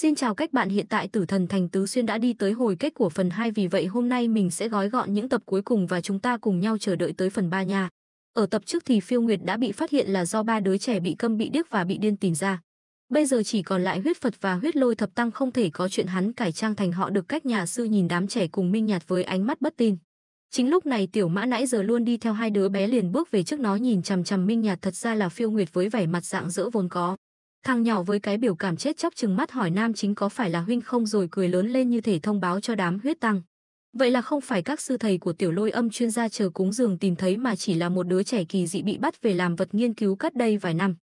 Xin chào các bạn hiện tại tử thần Thành Tứ Xuyên đã đi tới hồi kết của phần 2 vì vậy hôm nay mình sẽ gói gọn những tập cuối cùng và chúng ta cùng nhau chờ đợi tới phần 3 nha. Ở tập trước thì Phiêu Nguyệt đã bị phát hiện là do ba đứa trẻ bị câm bị điếc và bị điên tìm ra. Bây giờ chỉ còn lại huyết Phật và huyết lôi thập tăng không thể có chuyện hắn cải trang thành họ được cách nhà sư nhìn đám trẻ cùng minh nhạt với ánh mắt bất tin. Chính lúc này tiểu mã nãy giờ luôn đi theo hai đứa bé liền bước về trước nó nhìn chằm chằm minh nhạt thật ra là phiêu nguyệt với vẻ mặt dạng dỡ vốn có. Thằng nhỏ với cái biểu cảm chết chóc chừng mắt hỏi nam chính có phải là huynh không rồi cười lớn lên như thể thông báo cho đám huyết tăng. Vậy là không phải các sư thầy của tiểu lôi âm chuyên gia chờ cúng giường tìm thấy mà chỉ là một đứa trẻ kỳ dị bị bắt về làm vật nghiên cứu cách đây vài năm.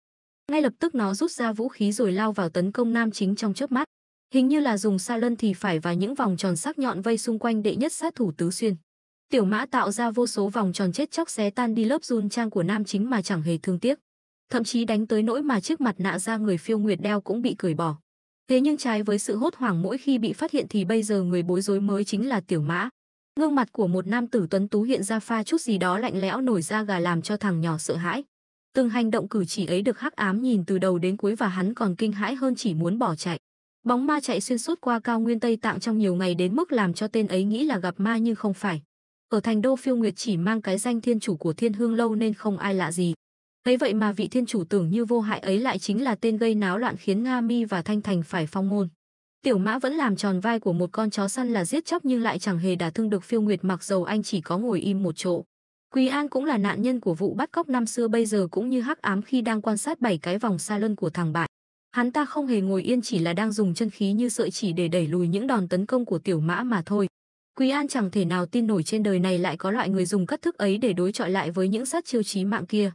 Ngay lập tức nó rút ra vũ khí rồi lao vào tấn công nam chính trong chớp mắt. Hình như là dùng xa lân thì phải và những vòng tròn sắc nhọn vây xung quanh đệ nhất sát thủ tứ xuyên. Tiểu mã tạo ra vô số vòng tròn chết chóc xé tan đi lớp run trang của nam chính mà chẳng hề thương tiếc thậm chí đánh tới nỗi mà chiếc mặt nạ ra người phiêu nguyệt đeo cũng bị cười bỏ. Thế nhưng trái với sự hốt hoảng mỗi khi bị phát hiện thì bây giờ người bối rối mới chính là tiểu mã. Gương mặt của một nam tử tuấn tú hiện ra pha chút gì đó lạnh lẽo nổi ra gà làm cho thằng nhỏ sợ hãi. Từng hành động cử chỉ ấy được hắc ám nhìn từ đầu đến cuối và hắn còn kinh hãi hơn chỉ muốn bỏ chạy. Bóng ma chạy xuyên suốt qua cao nguyên Tây Tạng trong nhiều ngày đến mức làm cho tên ấy nghĩ là gặp ma nhưng không phải. Ở thành đô phiêu nguyệt chỉ mang cái danh thiên chủ của thiên hương lâu nên không ai lạ gì ấy vậy mà vị thiên chủ tưởng như vô hại ấy lại chính là tên gây náo loạn khiến Nga Mi và Thanh Thành phải phong ngôn. Tiểu Mã vẫn làm tròn vai của một con chó săn là giết chóc nhưng lại chẳng hề đả thương được Phiêu Nguyệt mặc dầu anh chỉ có ngồi im một chỗ. Quý An cũng là nạn nhân của vụ bắt cóc năm xưa bây giờ cũng như hắc ám khi đang quan sát bảy cái vòng xa lân của thằng bạn. Hắn ta không hề ngồi yên chỉ là đang dùng chân khí như sợi chỉ để đẩy lùi những đòn tấn công của tiểu mã mà thôi. Quý An chẳng thể nào tin nổi trên đời này lại có loại người dùng các thức ấy để đối chọi lại với những sát chiêu chí mạng kia.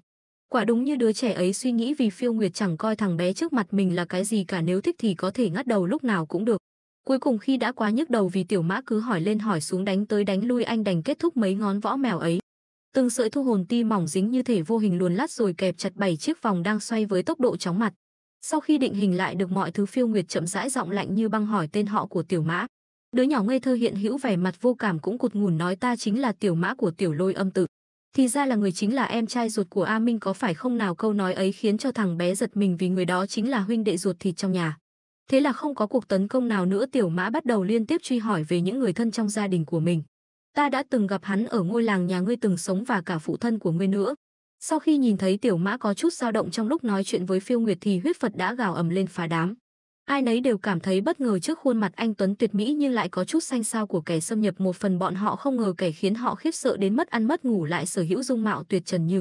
Quả đúng như đứa trẻ ấy suy nghĩ vì phiêu nguyệt chẳng coi thằng bé trước mặt mình là cái gì cả nếu thích thì có thể ngắt đầu lúc nào cũng được. Cuối cùng khi đã quá nhức đầu vì tiểu mã cứ hỏi lên hỏi xuống đánh tới đánh lui anh đành kết thúc mấy ngón võ mèo ấy. Từng sợi thu hồn ti mỏng dính như thể vô hình luồn lát rồi kẹp chặt bảy chiếc vòng đang xoay với tốc độ chóng mặt. Sau khi định hình lại được mọi thứ phiêu nguyệt chậm rãi giọng lạnh như băng hỏi tên họ của tiểu mã. Đứa nhỏ ngây thơ hiện hữu vẻ mặt vô cảm cũng cụt ngủn nói ta chính là tiểu mã của tiểu lôi âm tự. Thì ra là người chính là em trai ruột của A Minh có phải không nào câu nói ấy khiến cho thằng bé giật mình vì người đó chính là huynh đệ ruột thịt trong nhà. Thế là không có cuộc tấn công nào nữa tiểu mã bắt đầu liên tiếp truy hỏi về những người thân trong gia đình của mình. Ta đã từng gặp hắn ở ngôi làng nhà ngươi từng sống và cả phụ thân của ngươi nữa. Sau khi nhìn thấy tiểu mã có chút dao động trong lúc nói chuyện với phiêu nguyệt thì huyết Phật đã gào ầm lên phá đám. Ai nấy đều cảm thấy bất ngờ trước khuôn mặt anh Tuấn tuyệt mỹ nhưng lại có chút xanh sao của kẻ xâm nhập một phần bọn họ không ngờ kẻ khiến họ khiếp sợ đến mất ăn mất ngủ lại sở hữu dung mạo tuyệt trần như.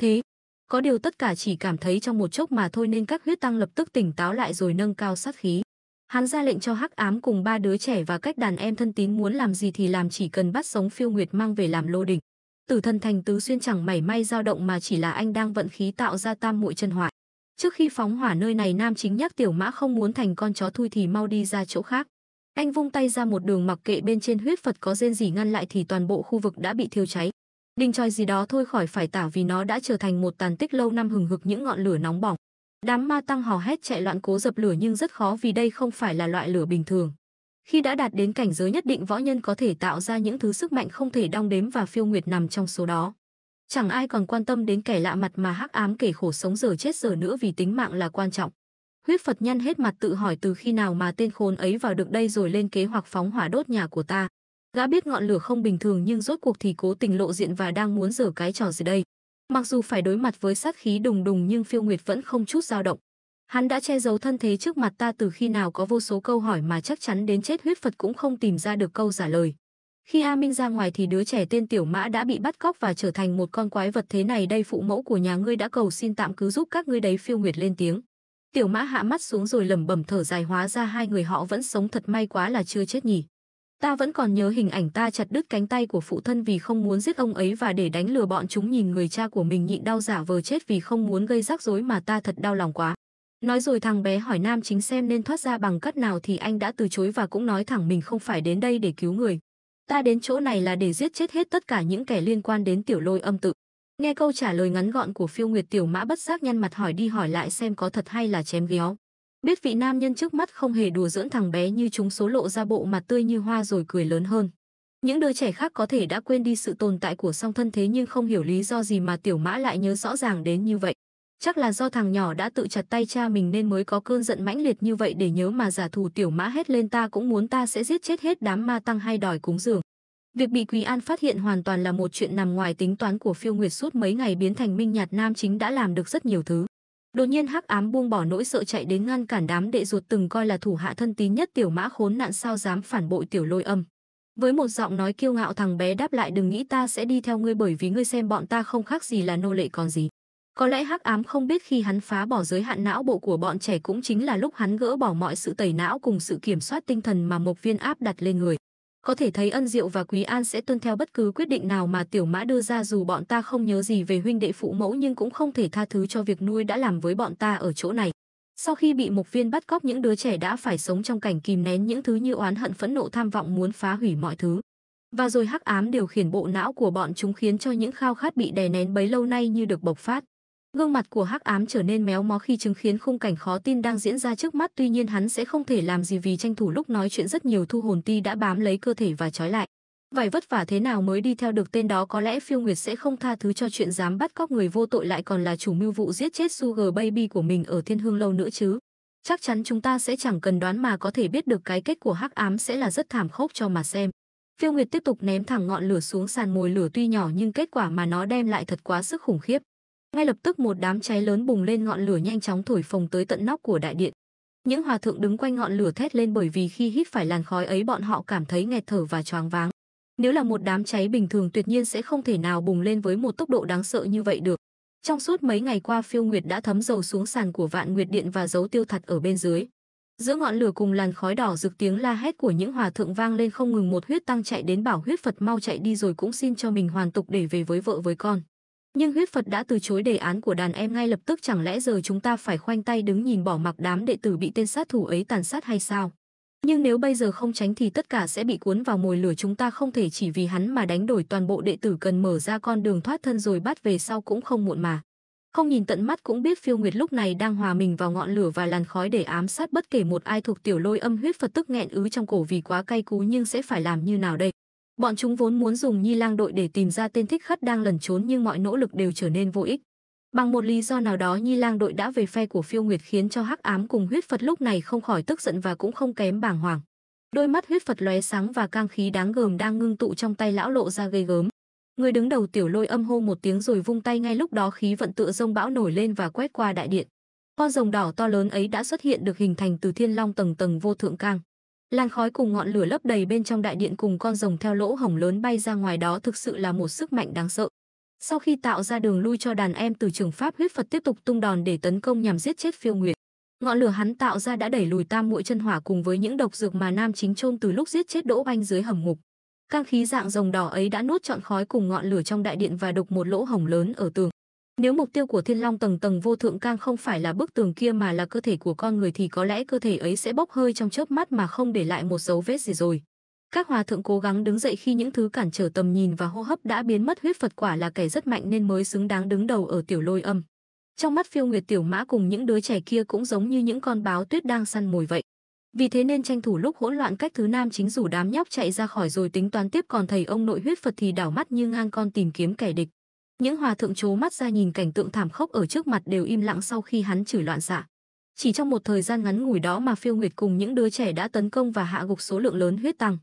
Thế, có điều tất cả chỉ cảm thấy trong một chốc mà thôi nên các huyết tăng lập tức tỉnh táo lại rồi nâng cao sát khí. Hắn ra lệnh cho Hắc Ám cùng ba đứa trẻ và cách đàn em thân tín muốn làm gì thì làm chỉ cần bắt sống Phiêu Nguyệt mang về làm lô đỉnh. Tử thần thành tứ xuyên chẳng mảy may dao động mà chỉ là anh đang vận khí tạo ra tam muội chân hỏa. Trước khi phóng hỏa nơi này nam chính nhắc tiểu mã không muốn thành con chó thui thì mau đi ra chỗ khác. Anh vung tay ra một đường mặc kệ bên trên huyết Phật có rên gì ngăn lại thì toàn bộ khu vực đã bị thiêu cháy. Đình tròi gì đó thôi khỏi phải tả vì nó đã trở thành một tàn tích lâu năm hừng hực những ngọn lửa nóng bỏng. Đám ma tăng hò hét chạy loạn cố dập lửa nhưng rất khó vì đây không phải là loại lửa bình thường. Khi đã đạt đến cảnh giới nhất định võ nhân có thể tạo ra những thứ sức mạnh không thể đong đếm và phiêu nguyệt nằm trong số đó. Chẳng ai còn quan tâm đến kẻ lạ mặt mà hắc ám kể khổ sống giờ chết giờ nữa vì tính mạng là quan trọng. Huyết Phật nhân hết mặt tự hỏi từ khi nào mà tên khốn ấy vào được đây rồi lên kế hoạch phóng hỏa đốt nhà của ta. Gã biết ngọn lửa không bình thường nhưng rốt cuộc thì cố tình lộ diện và đang muốn giở cái trò gì đây. Mặc dù phải đối mặt với sát khí đùng đùng nhưng Phiêu Nguyệt vẫn không chút dao động. Hắn đã che giấu thân thế trước mặt ta từ khi nào có vô số câu hỏi mà chắc chắn đến chết huyết Phật cũng không tìm ra được câu trả lời. Khi A Minh ra ngoài thì đứa trẻ tên Tiểu Mã đã bị bắt cóc và trở thành một con quái vật thế này đây phụ mẫu của nhà ngươi đã cầu xin tạm cứ giúp các ngươi đấy phiêu nguyệt lên tiếng. Tiểu Mã hạ mắt xuống rồi lẩm bẩm thở dài hóa ra hai người họ vẫn sống thật may quá là chưa chết nhỉ. Ta vẫn còn nhớ hình ảnh ta chặt đứt cánh tay của phụ thân vì không muốn giết ông ấy và để đánh lừa bọn chúng nhìn người cha của mình nhịn đau giả vờ chết vì không muốn gây rắc rối mà ta thật đau lòng quá. Nói rồi thằng bé hỏi nam chính xem nên thoát ra bằng cách nào thì anh đã từ chối và cũng nói thẳng mình không phải đến đây để cứu người. Ta đến chỗ này là để giết chết hết tất cả những kẻ liên quan đến tiểu lôi âm tự. Nghe câu trả lời ngắn gọn của phiêu nguyệt tiểu mã bất giác nhăn mặt hỏi đi hỏi lại xem có thật hay là chém ghéo. Biết vị nam nhân trước mắt không hề đùa dưỡng thằng bé như chúng số lộ ra bộ mặt tươi như hoa rồi cười lớn hơn. Những đứa trẻ khác có thể đã quên đi sự tồn tại của song thân thế nhưng không hiểu lý do gì mà tiểu mã lại nhớ rõ ràng đến như vậy. Chắc là do thằng nhỏ đã tự chặt tay cha mình nên mới có cơn giận mãnh liệt như vậy để nhớ mà giả thù tiểu mã hết lên ta cũng muốn ta sẽ giết chết hết đám ma tăng hay đòi cúng dường. Việc bị Quý An phát hiện hoàn toàn là một chuyện nằm ngoài tính toán của Phiêu Nguyệt suốt mấy ngày biến thành Minh Nhạt Nam chính đã làm được rất nhiều thứ. Đột nhiên Hắc Ám buông bỏ nỗi sợ chạy đến ngăn cản đám đệ ruột từng coi là thủ hạ thân tín nhất tiểu mã khốn nạn sao dám phản bội tiểu lôi âm. Với một giọng nói kiêu ngạo thằng bé đáp lại đừng nghĩ ta sẽ đi theo ngươi bởi vì ngươi xem bọn ta không khác gì là nô lệ còn gì. Có lẽ hắc ám không biết khi hắn phá bỏ giới hạn não bộ của bọn trẻ cũng chính là lúc hắn gỡ bỏ mọi sự tẩy não cùng sự kiểm soát tinh thần mà Mộc Viên áp đặt lên người. Có thể thấy Ân Diệu và Quý An sẽ tuân theo bất cứ quyết định nào mà Tiểu Mã đưa ra dù bọn ta không nhớ gì về huynh đệ phụ mẫu nhưng cũng không thể tha thứ cho việc nuôi đã làm với bọn ta ở chỗ này. Sau khi bị Mộc Viên bắt cóc những đứa trẻ đã phải sống trong cảnh kìm nén những thứ như oán hận phẫn nộ tham vọng muốn phá hủy mọi thứ. Và rồi hắc ám điều khiển bộ não của bọn chúng khiến cho những khao khát bị đè nén bấy lâu nay như được bộc phát. Gương mặt của Hắc Ám trở nên méo mó khi chứng kiến khung cảnh khó tin đang diễn ra trước mắt, tuy nhiên hắn sẽ không thể làm gì vì tranh thủ lúc nói chuyện rất nhiều thu hồn ti đã bám lấy cơ thể và trói lại. Vậy vất vả thế nào mới đi theo được tên đó có lẽ Phiêu Nguyệt sẽ không tha thứ cho chuyện dám bắt cóc người vô tội lại còn là chủ mưu vụ giết chết Sugar Baby của mình ở Thiên Hương lâu nữa chứ. Chắc chắn chúng ta sẽ chẳng cần đoán mà có thể biết được cái kết của Hắc Ám sẽ là rất thảm khốc cho mà xem. Phiêu Nguyệt tiếp tục ném thẳng ngọn lửa xuống sàn mồi lửa tuy nhỏ nhưng kết quả mà nó đem lại thật quá sức khủng khiếp. Ngay lập tức một đám cháy lớn bùng lên ngọn lửa nhanh chóng thổi phồng tới tận nóc của đại điện. Những hòa thượng đứng quanh ngọn lửa thét lên bởi vì khi hít phải làn khói ấy bọn họ cảm thấy nghẹt thở và choáng váng. Nếu là một đám cháy bình thường tuyệt nhiên sẽ không thể nào bùng lên với một tốc độ đáng sợ như vậy được. Trong suốt mấy ngày qua phiêu nguyệt đã thấm dầu xuống sàn của vạn nguyệt điện và giấu tiêu thật ở bên dưới. Giữa ngọn lửa cùng làn khói đỏ rực tiếng la hét của những hòa thượng vang lên không ngừng một huyết tăng chạy đến bảo huyết Phật mau chạy đi rồi cũng xin cho mình hoàn tục để về với vợ với con. Nhưng huyết Phật đã từ chối đề án của đàn em ngay lập tức chẳng lẽ giờ chúng ta phải khoanh tay đứng nhìn bỏ mặc đám đệ tử bị tên sát thủ ấy tàn sát hay sao? Nhưng nếu bây giờ không tránh thì tất cả sẽ bị cuốn vào mồi lửa chúng ta không thể chỉ vì hắn mà đánh đổi toàn bộ đệ tử cần mở ra con đường thoát thân rồi bắt về sau cũng không muộn mà. Không nhìn tận mắt cũng biết phiêu nguyệt lúc này đang hòa mình vào ngọn lửa và làn khói để ám sát bất kể một ai thuộc tiểu lôi âm huyết Phật tức nghẹn ứ trong cổ vì quá cay cú nhưng sẽ phải làm như nào đây. Bọn chúng vốn muốn dùng Nhi Lang đội để tìm ra tên thích khất đang lẩn trốn nhưng mọi nỗ lực đều trở nên vô ích. Bằng một lý do nào đó Nhi Lang đội đã về phe của Phiêu Nguyệt khiến cho Hắc Ám cùng Huyết Phật lúc này không khỏi tức giận và cũng không kém bàng hoàng. Đôi mắt Huyết Phật lóe sáng và cang khí đáng gờm đang ngưng tụ trong tay lão lộ ra gây gớm. Người đứng đầu tiểu lôi âm hô một tiếng rồi vung tay ngay lúc đó khí vận tựa rông bão nổi lên và quét qua đại điện. Con rồng đỏ to lớn ấy đã xuất hiện được hình thành từ thiên long tầng tầng vô thượng cang. Làn khói cùng ngọn lửa lấp đầy bên trong đại điện cùng con rồng theo lỗ hổng lớn bay ra ngoài đó thực sự là một sức mạnh đáng sợ. Sau khi tạo ra đường lui cho đàn em từ trường pháp huyết Phật tiếp tục tung đòn để tấn công nhằm giết chết phiêu nguyệt. Ngọn lửa hắn tạo ra đã đẩy lùi tam muội chân hỏa cùng với những độc dược mà nam chính chôn từ lúc giết chết Đỗ Oanh dưới hầm ngục. Cang khí dạng rồng đỏ ấy đã nuốt trọn khói cùng ngọn lửa trong đại điện và đục một lỗ hổng lớn ở tường. Nếu mục tiêu của Thiên Long tầng tầng vô thượng cang không phải là bức tường kia mà là cơ thể của con người thì có lẽ cơ thể ấy sẽ bốc hơi trong chớp mắt mà không để lại một dấu vết gì rồi. Các hòa thượng cố gắng đứng dậy khi những thứ cản trở tầm nhìn và hô hấp đã biến mất huyết Phật quả là kẻ rất mạnh nên mới xứng đáng đứng đầu ở tiểu lôi âm. Trong mắt phiêu nguyệt tiểu mã cùng những đứa trẻ kia cũng giống như những con báo tuyết đang săn mồi vậy. Vì thế nên tranh thủ lúc hỗn loạn cách thứ nam chính rủ đám nhóc chạy ra khỏi rồi tính toán tiếp còn thầy ông nội huyết Phật thì đảo mắt như ngang con tìm kiếm kẻ địch. Những hòa thượng chố mắt ra nhìn cảnh tượng thảm khốc ở trước mặt đều im lặng sau khi hắn chửi loạn xạ. Chỉ trong một thời gian ngắn ngủi đó mà Phiêu Nguyệt cùng những đứa trẻ đã tấn công và hạ gục số lượng lớn huyết tăng.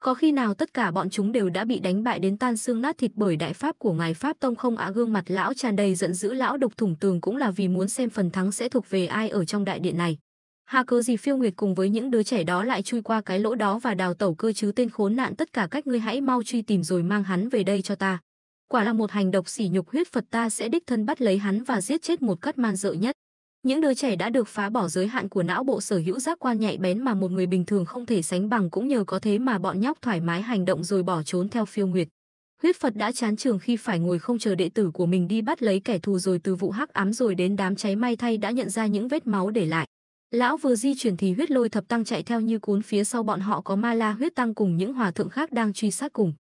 Có khi nào tất cả bọn chúng đều đã bị đánh bại đến tan xương nát thịt bởi đại pháp của ngài pháp tông không ạ gương mặt lão tràn đầy giận dữ lão đục thủng tường cũng là vì muốn xem phần thắng sẽ thuộc về ai ở trong đại điện này. Hà cớ gì phiêu nguyệt cùng với những đứa trẻ đó lại chui qua cái lỗ đó và đào tẩu cơ chứ tên khốn nạn tất cả cách ngươi hãy mau truy tìm rồi mang hắn về đây cho ta. Quả là một hành động sỉ nhục huyết Phật ta sẽ đích thân bắt lấy hắn và giết chết một cách man dợ nhất. Những đứa trẻ đã được phá bỏ giới hạn của não bộ sở hữu giác quan nhạy bén mà một người bình thường không thể sánh bằng cũng nhờ có thế mà bọn nhóc thoải mái hành động rồi bỏ trốn theo phiêu nguyệt. Huyết Phật đã chán trường khi phải ngồi không chờ đệ tử của mình đi bắt lấy kẻ thù rồi từ vụ hắc ám rồi đến đám cháy may thay đã nhận ra những vết máu để lại. Lão vừa di chuyển thì huyết lôi thập tăng chạy theo như cuốn phía sau bọn họ có ma la huyết tăng cùng những hòa thượng khác đang truy sát cùng.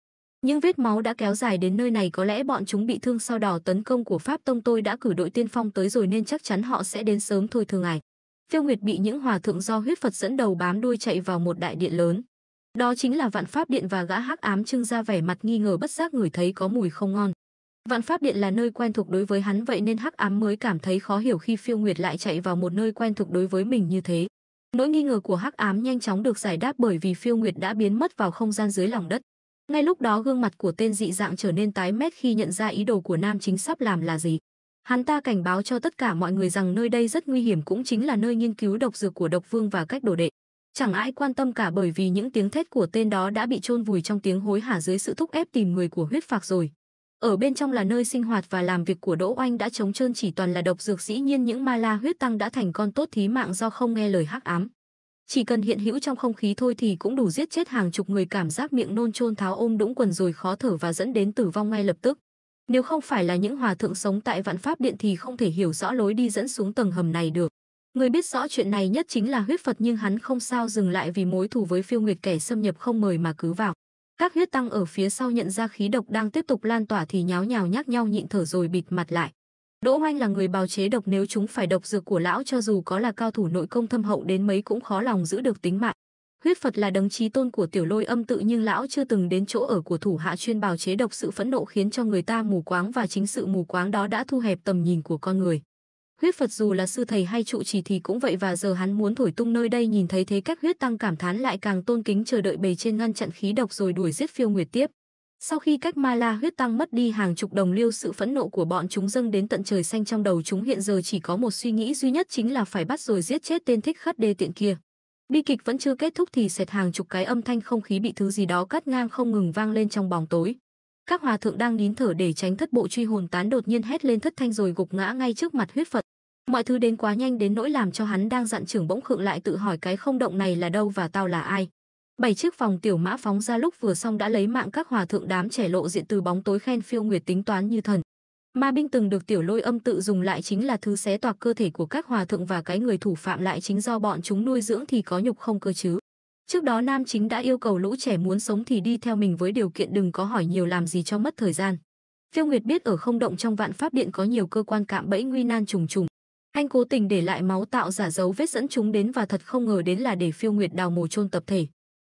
Những vết máu đã kéo dài đến nơi này có lẽ bọn chúng bị thương sau đỏ tấn công của Pháp Tông tôi đã cử đội tiên phong tới rồi nên chắc chắn họ sẽ đến sớm thôi thường ngày. Phiêu Nguyệt bị những hòa thượng do huyết Phật dẫn đầu bám đuôi chạy vào một đại điện lớn. Đó chính là Vạn Pháp Điện và gã hắc ám trưng ra vẻ mặt nghi ngờ bất giác người thấy có mùi không ngon. Vạn Pháp Điện là nơi quen thuộc đối với hắn vậy nên hắc ám mới cảm thấy khó hiểu khi Phiêu Nguyệt lại chạy vào một nơi quen thuộc đối với mình như thế. Nỗi nghi ngờ của hắc ám nhanh chóng được giải đáp bởi vì Phiêu Nguyệt đã biến mất vào không gian dưới lòng đất. Ngay lúc đó gương mặt của tên dị dạng trở nên tái mét khi nhận ra ý đồ của nam chính sắp làm là gì. Hắn ta cảnh báo cho tất cả mọi người rằng nơi đây rất nguy hiểm cũng chính là nơi nghiên cứu độc dược của độc vương và cách đồ đệ. Chẳng ai quan tâm cả bởi vì những tiếng thét của tên đó đã bị chôn vùi trong tiếng hối hả dưới sự thúc ép tìm người của huyết phạc rồi. Ở bên trong là nơi sinh hoạt và làm việc của Đỗ Oanh đã trống trơn chỉ toàn là độc dược dĩ nhiên những ma la huyết tăng đã thành con tốt thí mạng do không nghe lời hắc ám chỉ cần hiện hữu trong không khí thôi thì cũng đủ giết chết hàng chục người cảm giác miệng nôn chôn tháo ôm đũng quần rồi khó thở và dẫn đến tử vong ngay lập tức. Nếu không phải là những hòa thượng sống tại Vạn Pháp Điện thì không thể hiểu rõ lối đi dẫn xuống tầng hầm này được. Người biết rõ chuyện này nhất chính là huyết Phật nhưng hắn không sao dừng lại vì mối thù với phiêu nguyệt kẻ xâm nhập không mời mà cứ vào. Các huyết tăng ở phía sau nhận ra khí độc đang tiếp tục lan tỏa thì nháo nhào nhắc nhau nhịn thở rồi bịt mặt lại. Đỗ Hoanh là người bào chế độc nếu chúng phải độc dược của lão cho dù có là cao thủ nội công thâm hậu đến mấy cũng khó lòng giữ được tính mạng. Huyết Phật là đấng trí tôn của tiểu lôi âm tự nhưng lão chưa từng đến chỗ ở của thủ hạ chuyên bào chế độc sự phẫn nộ khiến cho người ta mù quáng và chính sự mù quáng đó đã thu hẹp tầm nhìn của con người. Huyết Phật dù là sư thầy hay trụ trì thì cũng vậy và giờ hắn muốn thổi tung nơi đây nhìn thấy thế cách huyết tăng cảm thán lại càng tôn kính chờ đợi bề trên ngăn chặn khí độc rồi đuổi giết phiêu nguyệt tiếp. Sau khi cách ma la huyết tăng mất đi hàng chục đồng liêu sự phẫn nộ của bọn chúng dâng đến tận trời xanh trong đầu chúng hiện giờ chỉ có một suy nghĩ duy nhất chính là phải bắt rồi giết chết tên thích khất đê tiện kia. Bi kịch vẫn chưa kết thúc thì xẹt hàng chục cái âm thanh không khí bị thứ gì đó cắt ngang không ngừng vang lên trong bóng tối. Các hòa thượng đang nín thở để tránh thất bộ truy hồn tán đột nhiên hét lên thất thanh rồi gục ngã ngay trước mặt huyết Phật. Mọi thứ đến quá nhanh đến nỗi làm cho hắn đang dặn trưởng bỗng khựng lại tự hỏi cái không động này là đâu và tao là ai. Bảy chiếc phòng tiểu mã phóng ra lúc vừa xong đã lấy mạng các hòa thượng đám trẻ lộ diện từ bóng tối khen phiêu nguyệt tính toán như thần. Ma binh từng được tiểu lôi âm tự dùng lại chính là thứ xé toạc cơ thể của các hòa thượng và cái người thủ phạm lại chính do bọn chúng nuôi dưỡng thì có nhục không cơ chứ. Trước đó nam chính đã yêu cầu lũ trẻ muốn sống thì đi theo mình với điều kiện đừng có hỏi nhiều làm gì cho mất thời gian. Phiêu Nguyệt biết ở không động trong vạn pháp điện có nhiều cơ quan cạm bẫy nguy nan trùng trùng. Anh cố tình để lại máu tạo giả dấu vết dẫn chúng đến và thật không ngờ đến là để Phiêu Nguyệt đào mồ chôn tập thể.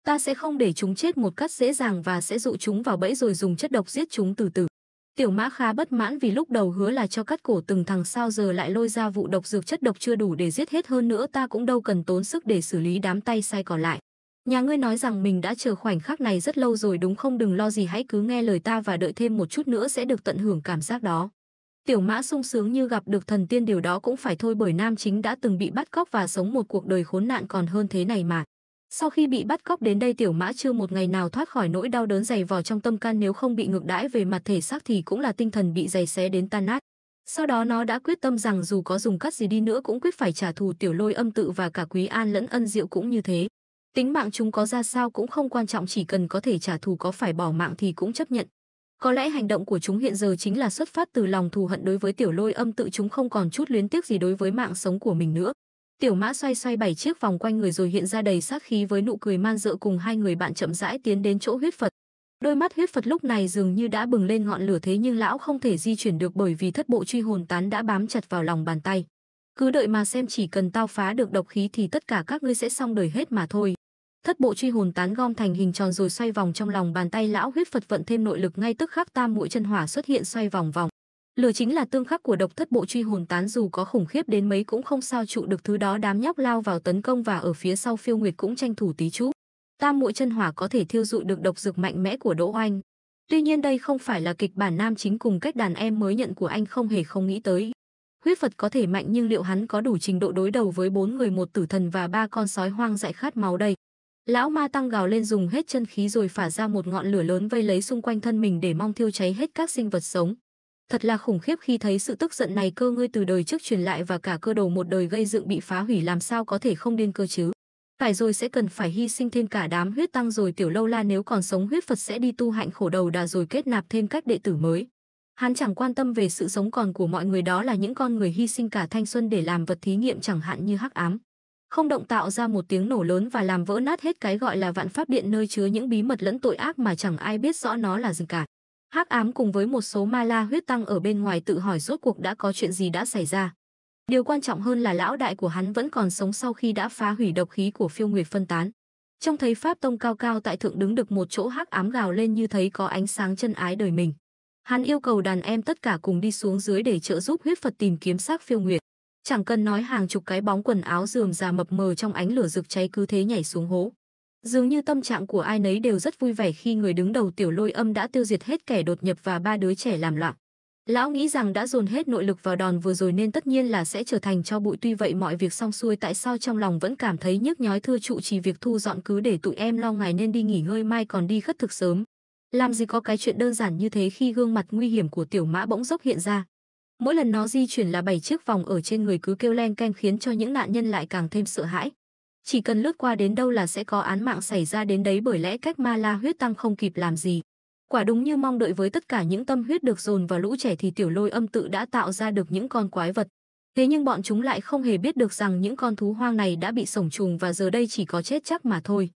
Ta sẽ không để chúng chết một cách dễ dàng và sẽ dụ chúng vào bẫy rồi dùng chất độc giết chúng từ từ. Tiểu mã khá bất mãn vì lúc đầu hứa là cho cắt cổ từng thằng sao giờ lại lôi ra vụ độc dược chất độc chưa đủ để giết hết hơn nữa ta cũng đâu cần tốn sức để xử lý đám tay sai còn lại. Nhà ngươi nói rằng mình đã chờ khoảnh khắc này rất lâu rồi đúng không đừng lo gì hãy cứ nghe lời ta và đợi thêm một chút nữa sẽ được tận hưởng cảm giác đó. Tiểu mã sung sướng như gặp được thần tiên điều đó cũng phải thôi bởi nam chính đã từng bị bắt cóc và sống một cuộc đời khốn nạn còn hơn thế này mà. Sau khi bị bắt cóc đến đây tiểu mã chưa một ngày nào thoát khỏi nỗi đau đớn dày vò trong tâm can nếu không bị ngược đãi về mặt thể xác thì cũng là tinh thần bị dày xé đến tan nát. Sau đó nó đã quyết tâm rằng dù có dùng cắt gì đi nữa cũng quyết phải trả thù tiểu lôi âm tự và cả quý an lẫn ân diệu cũng như thế. Tính mạng chúng có ra sao cũng không quan trọng chỉ cần có thể trả thù có phải bỏ mạng thì cũng chấp nhận. Có lẽ hành động của chúng hiện giờ chính là xuất phát từ lòng thù hận đối với tiểu lôi âm tự chúng không còn chút luyến tiếc gì đối với mạng sống của mình nữa. Tiểu mã xoay xoay bảy chiếc vòng quanh người rồi hiện ra đầy sát khí với nụ cười man dợ cùng hai người bạn chậm rãi tiến đến chỗ huyết Phật. Đôi mắt huyết Phật lúc này dường như đã bừng lên ngọn lửa thế nhưng lão không thể di chuyển được bởi vì thất bộ truy hồn tán đã bám chặt vào lòng bàn tay. Cứ đợi mà xem chỉ cần tao phá được độc khí thì tất cả các ngươi sẽ xong đời hết mà thôi. Thất bộ truy hồn tán gom thành hình tròn rồi xoay vòng trong lòng bàn tay lão huyết Phật vận thêm nội lực ngay tức khắc tam mũi chân hỏa xuất hiện xoay vòng vòng. Lửa chính là tương khắc của độc thất bộ truy hồn tán dù có khủng khiếp đến mấy cũng không sao trụ được thứ đó đám nhóc lao vào tấn công và ở phía sau phiêu nguyệt cũng tranh thủ tí chút. Tam mũi chân hỏa có thể thiêu dụi được độc dược mạnh mẽ của Đỗ Oanh. Tuy nhiên đây không phải là kịch bản nam chính cùng cách đàn em mới nhận của anh không hề không nghĩ tới. Huyết Phật có thể mạnh nhưng liệu hắn có đủ trình độ đối đầu với bốn người một tử thần và ba con sói hoang dại khát máu đây. Lão ma tăng gào lên dùng hết chân khí rồi phả ra một ngọn lửa lớn vây lấy xung quanh thân mình để mong thiêu cháy hết các sinh vật sống. Thật là khủng khiếp khi thấy sự tức giận này cơ ngươi từ đời trước truyền lại và cả cơ đồ một đời gây dựng bị phá hủy làm sao có thể không điên cơ chứ. Phải rồi sẽ cần phải hy sinh thêm cả đám huyết tăng rồi tiểu lâu la nếu còn sống huyết Phật sẽ đi tu hạnh khổ đầu đà rồi kết nạp thêm các đệ tử mới. Hắn chẳng quan tâm về sự sống còn của mọi người đó là những con người hy sinh cả thanh xuân để làm vật thí nghiệm chẳng hạn như hắc ám. Không động tạo ra một tiếng nổ lớn và làm vỡ nát hết cái gọi là vạn pháp điện nơi chứa những bí mật lẫn tội ác mà chẳng ai biết rõ nó là gì cả. Hắc ám cùng với một số ma la huyết tăng ở bên ngoài tự hỏi rốt cuộc đã có chuyện gì đã xảy ra. Điều quan trọng hơn là lão đại của hắn vẫn còn sống sau khi đã phá hủy độc khí của phiêu nguyệt phân tán. Trong thấy Pháp Tông cao cao tại thượng đứng được một chỗ hắc ám gào lên như thấy có ánh sáng chân ái đời mình. Hắn yêu cầu đàn em tất cả cùng đi xuống dưới để trợ giúp huyết Phật tìm kiếm xác phiêu nguyệt. Chẳng cần nói hàng chục cái bóng quần áo rườm già mập mờ trong ánh lửa rực cháy cứ thế nhảy xuống hố. Dường như tâm trạng của ai nấy đều rất vui vẻ khi người đứng đầu tiểu lôi âm đã tiêu diệt hết kẻ đột nhập và ba đứa trẻ làm loạn. Lão nghĩ rằng đã dồn hết nội lực vào đòn vừa rồi nên tất nhiên là sẽ trở thành cho bụi tuy vậy mọi việc xong xuôi tại sao trong lòng vẫn cảm thấy nhức nhói thưa trụ chỉ việc thu dọn cứ để tụi em lo ngày nên đi nghỉ ngơi mai còn đi khất thực sớm. Làm gì có cái chuyện đơn giản như thế khi gương mặt nguy hiểm của tiểu mã bỗng dốc hiện ra. Mỗi lần nó di chuyển là bảy chiếc vòng ở trên người cứ kêu len canh khiến cho những nạn nhân lại càng thêm sợ hãi chỉ cần lướt qua đến đâu là sẽ có án mạng xảy ra đến đấy bởi lẽ cách ma la huyết tăng không kịp làm gì. Quả đúng như mong đợi với tất cả những tâm huyết được dồn vào lũ trẻ thì tiểu lôi âm tự đã tạo ra được những con quái vật. Thế nhưng bọn chúng lại không hề biết được rằng những con thú hoang này đã bị sổng trùng và giờ đây chỉ có chết chắc mà thôi.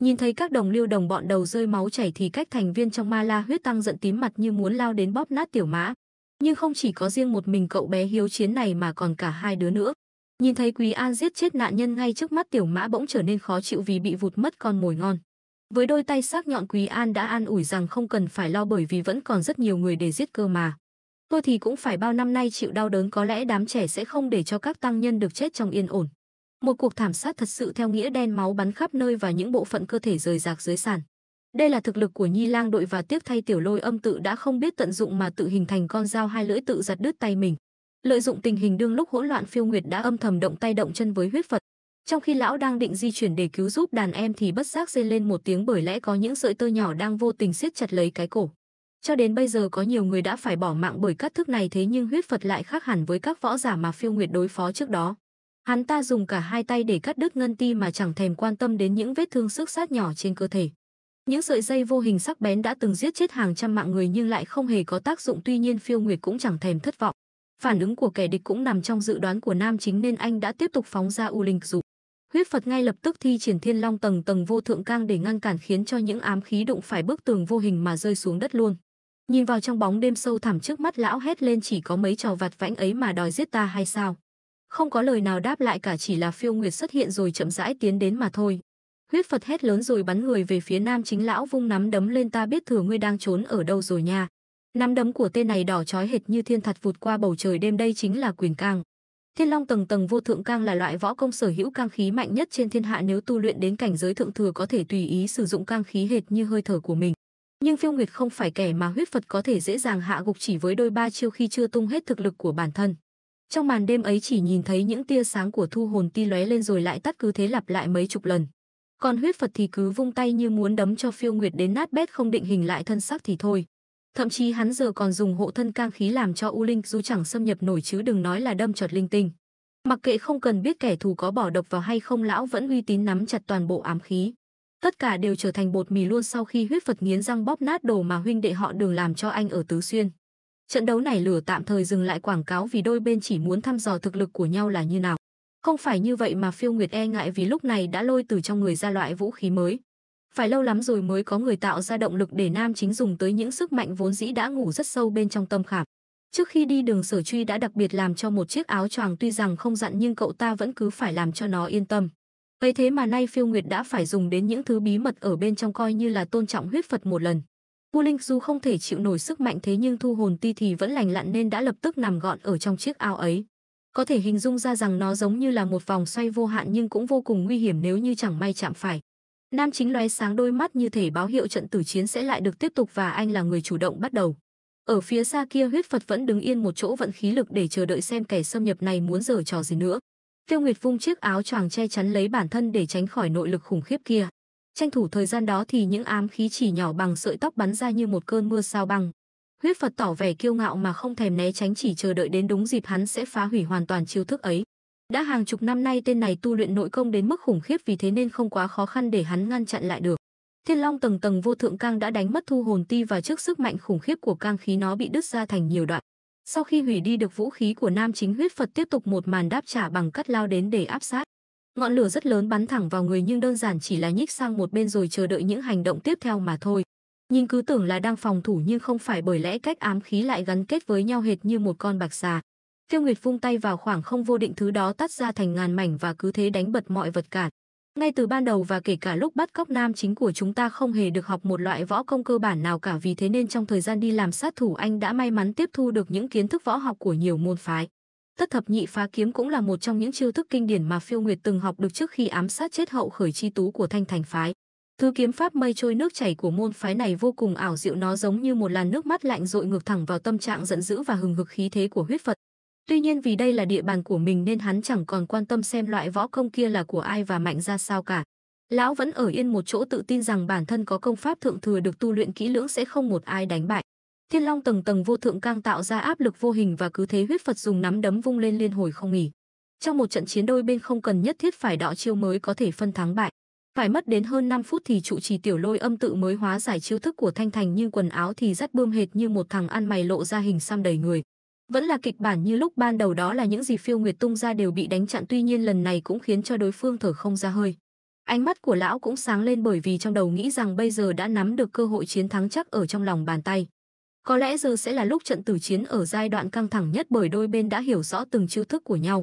Nhìn thấy các đồng liêu đồng bọn đầu rơi máu chảy thì cách thành viên trong ma la huyết tăng giận tím mặt như muốn lao đến bóp nát tiểu mã. Nhưng không chỉ có riêng một mình cậu bé hiếu chiến này mà còn cả hai đứa nữa. Nhìn thấy Quý An giết chết nạn nhân ngay trước mắt tiểu mã bỗng trở nên khó chịu vì bị vụt mất con mồi ngon. Với đôi tay sắc nhọn Quý An đã an ủi rằng không cần phải lo bởi vì vẫn còn rất nhiều người để giết cơ mà. Tôi thì cũng phải bao năm nay chịu đau đớn có lẽ đám trẻ sẽ không để cho các tăng nhân được chết trong yên ổn. Một cuộc thảm sát thật sự theo nghĩa đen máu bắn khắp nơi và những bộ phận cơ thể rời rạc dưới sàn. Đây là thực lực của Nhi Lang đội và tiếp thay tiểu lôi âm tự đã không biết tận dụng mà tự hình thành con dao hai lưỡi tự giặt đứt tay mình. Lợi dụng tình hình đương lúc hỗn loạn Phiêu Nguyệt đã âm thầm động tay động chân với huyết Phật. Trong khi lão đang định di chuyển để cứu giúp đàn em thì bất giác rên lên một tiếng bởi lẽ có những sợi tơ nhỏ đang vô tình siết chặt lấy cái cổ. Cho đến bây giờ có nhiều người đã phải bỏ mạng bởi các thức này thế nhưng huyết Phật lại khác hẳn với các võ giả mà Phiêu Nguyệt đối phó trước đó. Hắn ta dùng cả hai tay để cắt đứt ngân ti mà chẳng thèm quan tâm đến những vết thương sức sát nhỏ trên cơ thể. Những sợi dây vô hình sắc bén đã từng giết chết hàng trăm mạng người nhưng lại không hề có tác dụng tuy nhiên Phiêu Nguyệt cũng chẳng thèm thất vọng. Phản ứng của kẻ địch cũng nằm trong dự đoán của nam chính nên anh đã tiếp tục phóng ra U Linh Dục. Huyết Phật ngay lập tức thi triển Thiên Long tầng tầng vô thượng cang để ngăn cản khiến cho những ám khí đụng phải bức tường vô hình mà rơi xuống đất luôn. Nhìn vào trong bóng đêm sâu thẳm trước mắt lão hét lên chỉ có mấy trò vặt vãnh ấy mà đòi giết ta hay sao? Không có lời nào đáp lại cả chỉ là phiêu nguyệt xuất hiện rồi chậm rãi tiến đến mà thôi. Huyết Phật hét lớn rồi bắn người về phía nam chính lão vung nắm đấm lên ta biết thừa ngươi đang trốn ở đâu rồi nha. Nắm đấm của tên này đỏ chói hệt như thiên thạch vụt qua bầu trời đêm đây chính là quyền cang. Thiên Long tầng tầng vô thượng cang là loại võ công sở hữu cang khí mạnh nhất trên thiên hạ nếu tu luyện đến cảnh giới thượng thừa có thể tùy ý sử dụng cang khí hệt như hơi thở của mình. Nhưng Phiêu Nguyệt không phải kẻ mà huyết Phật có thể dễ dàng hạ gục chỉ với đôi ba chiêu khi chưa tung hết thực lực của bản thân. Trong màn đêm ấy chỉ nhìn thấy những tia sáng của thu hồn ti lóe lên rồi lại tắt cứ thế lặp lại mấy chục lần. Còn huyết Phật thì cứ vung tay như muốn đấm cho Phiêu Nguyệt đến nát bét không định hình lại thân xác thì thôi thậm chí hắn giờ còn dùng hộ thân cang khí làm cho U Linh dù chẳng xâm nhập nổi chứ đừng nói là đâm chọt linh tinh. Mặc kệ không cần biết kẻ thù có bỏ độc vào hay không lão vẫn uy tín nắm chặt toàn bộ ám khí. Tất cả đều trở thành bột mì luôn sau khi huyết Phật nghiến răng bóp nát đồ mà huynh đệ họ đường làm cho anh ở Tứ Xuyên. Trận đấu này lửa tạm thời dừng lại quảng cáo vì đôi bên chỉ muốn thăm dò thực lực của nhau là như nào. Không phải như vậy mà Phiêu Nguyệt e ngại vì lúc này đã lôi từ trong người ra loại vũ khí mới. Phải lâu lắm rồi mới có người tạo ra động lực để nam chính dùng tới những sức mạnh vốn dĩ đã ngủ rất sâu bên trong tâm khảm. Trước khi đi đường sở truy đã đặc biệt làm cho một chiếc áo choàng tuy rằng không dặn nhưng cậu ta vẫn cứ phải làm cho nó yên tâm. ấy thế mà nay phiêu nguyệt đã phải dùng đến những thứ bí mật ở bên trong coi như là tôn trọng huyết Phật một lần. Vua Linh dù không thể chịu nổi sức mạnh thế nhưng thu hồn ti thì vẫn lành lặn nên đã lập tức nằm gọn ở trong chiếc ao ấy. Có thể hình dung ra rằng nó giống như là một vòng xoay vô hạn nhưng cũng vô cùng nguy hiểm nếu như chẳng may chạm phải. Nam chính lóe sáng đôi mắt như thể báo hiệu trận tử chiến sẽ lại được tiếp tục và anh là người chủ động bắt đầu. Ở phía xa kia huyết Phật vẫn đứng yên một chỗ vận khí lực để chờ đợi xem kẻ xâm nhập này muốn giở trò gì nữa. Tiêu Nguyệt vung chiếc áo choàng che chắn lấy bản thân để tránh khỏi nội lực khủng khiếp kia. Tranh thủ thời gian đó thì những ám khí chỉ nhỏ bằng sợi tóc bắn ra như một cơn mưa sao băng. Huyết Phật tỏ vẻ kiêu ngạo mà không thèm né tránh chỉ chờ đợi đến đúng dịp hắn sẽ phá hủy hoàn toàn chiêu thức ấy. Đã hàng chục năm nay tên này tu luyện nội công đến mức khủng khiếp vì thế nên không quá khó khăn để hắn ngăn chặn lại được. Thiên Long tầng tầng vô thượng cang đã đánh mất thu hồn ti và trước sức mạnh khủng khiếp của cang khí nó bị đứt ra thành nhiều đoạn. Sau khi hủy đi được vũ khí của Nam Chính Huyết Phật tiếp tục một màn đáp trả bằng cắt lao đến để áp sát. Ngọn lửa rất lớn bắn thẳng vào người nhưng đơn giản chỉ là nhích sang một bên rồi chờ đợi những hành động tiếp theo mà thôi. Nhìn cứ tưởng là đang phòng thủ nhưng không phải bởi lẽ cách ám khí lại gắn kết với nhau hệt như một con bạc xà. Tiêu Nguyệt vung tay vào khoảng không vô định thứ đó tắt ra thành ngàn mảnh và cứ thế đánh bật mọi vật cản. Ngay từ ban đầu và kể cả lúc bắt cóc nam chính của chúng ta không hề được học một loại võ công cơ bản nào cả vì thế nên trong thời gian đi làm sát thủ anh đã may mắn tiếp thu được những kiến thức võ học của nhiều môn phái. Tất thập nhị phá kiếm cũng là một trong những chiêu thức kinh điển mà Phiêu Nguyệt từng học được trước khi ám sát chết hậu khởi chi tú của Thanh Thành phái. Thứ kiếm pháp mây trôi nước chảy của môn phái này vô cùng ảo diệu nó giống như một làn nước mắt lạnh dội ngược thẳng vào tâm trạng giận dữ và hừng hực khí thế của huyết Phật. Tuy nhiên vì đây là địa bàn của mình nên hắn chẳng còn quan tâm xem loại võ công kia là của ai và mạnh ra sao cả. Lão vẫn ở yên một chỗ tự tin rằng bản thân có công pháp thượng thừa được tu luyện kỹ lưỡng sẽ không một ai đánh bại. Thiên Long tầng tầng vô thượng càng tạo ra áp lực vô hình và cứ thế huyết Phật dùng nắm đấm vung lên liên hồi không nghỉ. Trong một trận chiến đôi bên không cần nhất thiết phải đọ chiêu mới có thể phân thắng bại. Phải mất đến hơn 5 phút thì trụ trì tiểu lôi âm tự mới hóa giải chiêu thức của Thanh Thành nhưng quần áo thì rất bươm hệt như một thằng ăn mày lộ ra hình xăm đầy người. Vẫn là kịch bản như lúc ban đầu đó là những gì phiêu nguyệt tung ra đều bị đánh chặn tuy nhiên lần này cũng khiến cho đối phương thở không ra hơi. Ánh mắt của lão cũng sáng lên bởi vì trong đầu nghĩ rằng bây giờ đã nắm được cơ hội chiến thắng chắc ở trong lòng bàn tay. Có lẽ giờ sẽ là lúc trận tử chiến ở giai đoạn căng thẳng nhất bởi đôi bên đã hiểu rõ từng chiêu thức của nhau.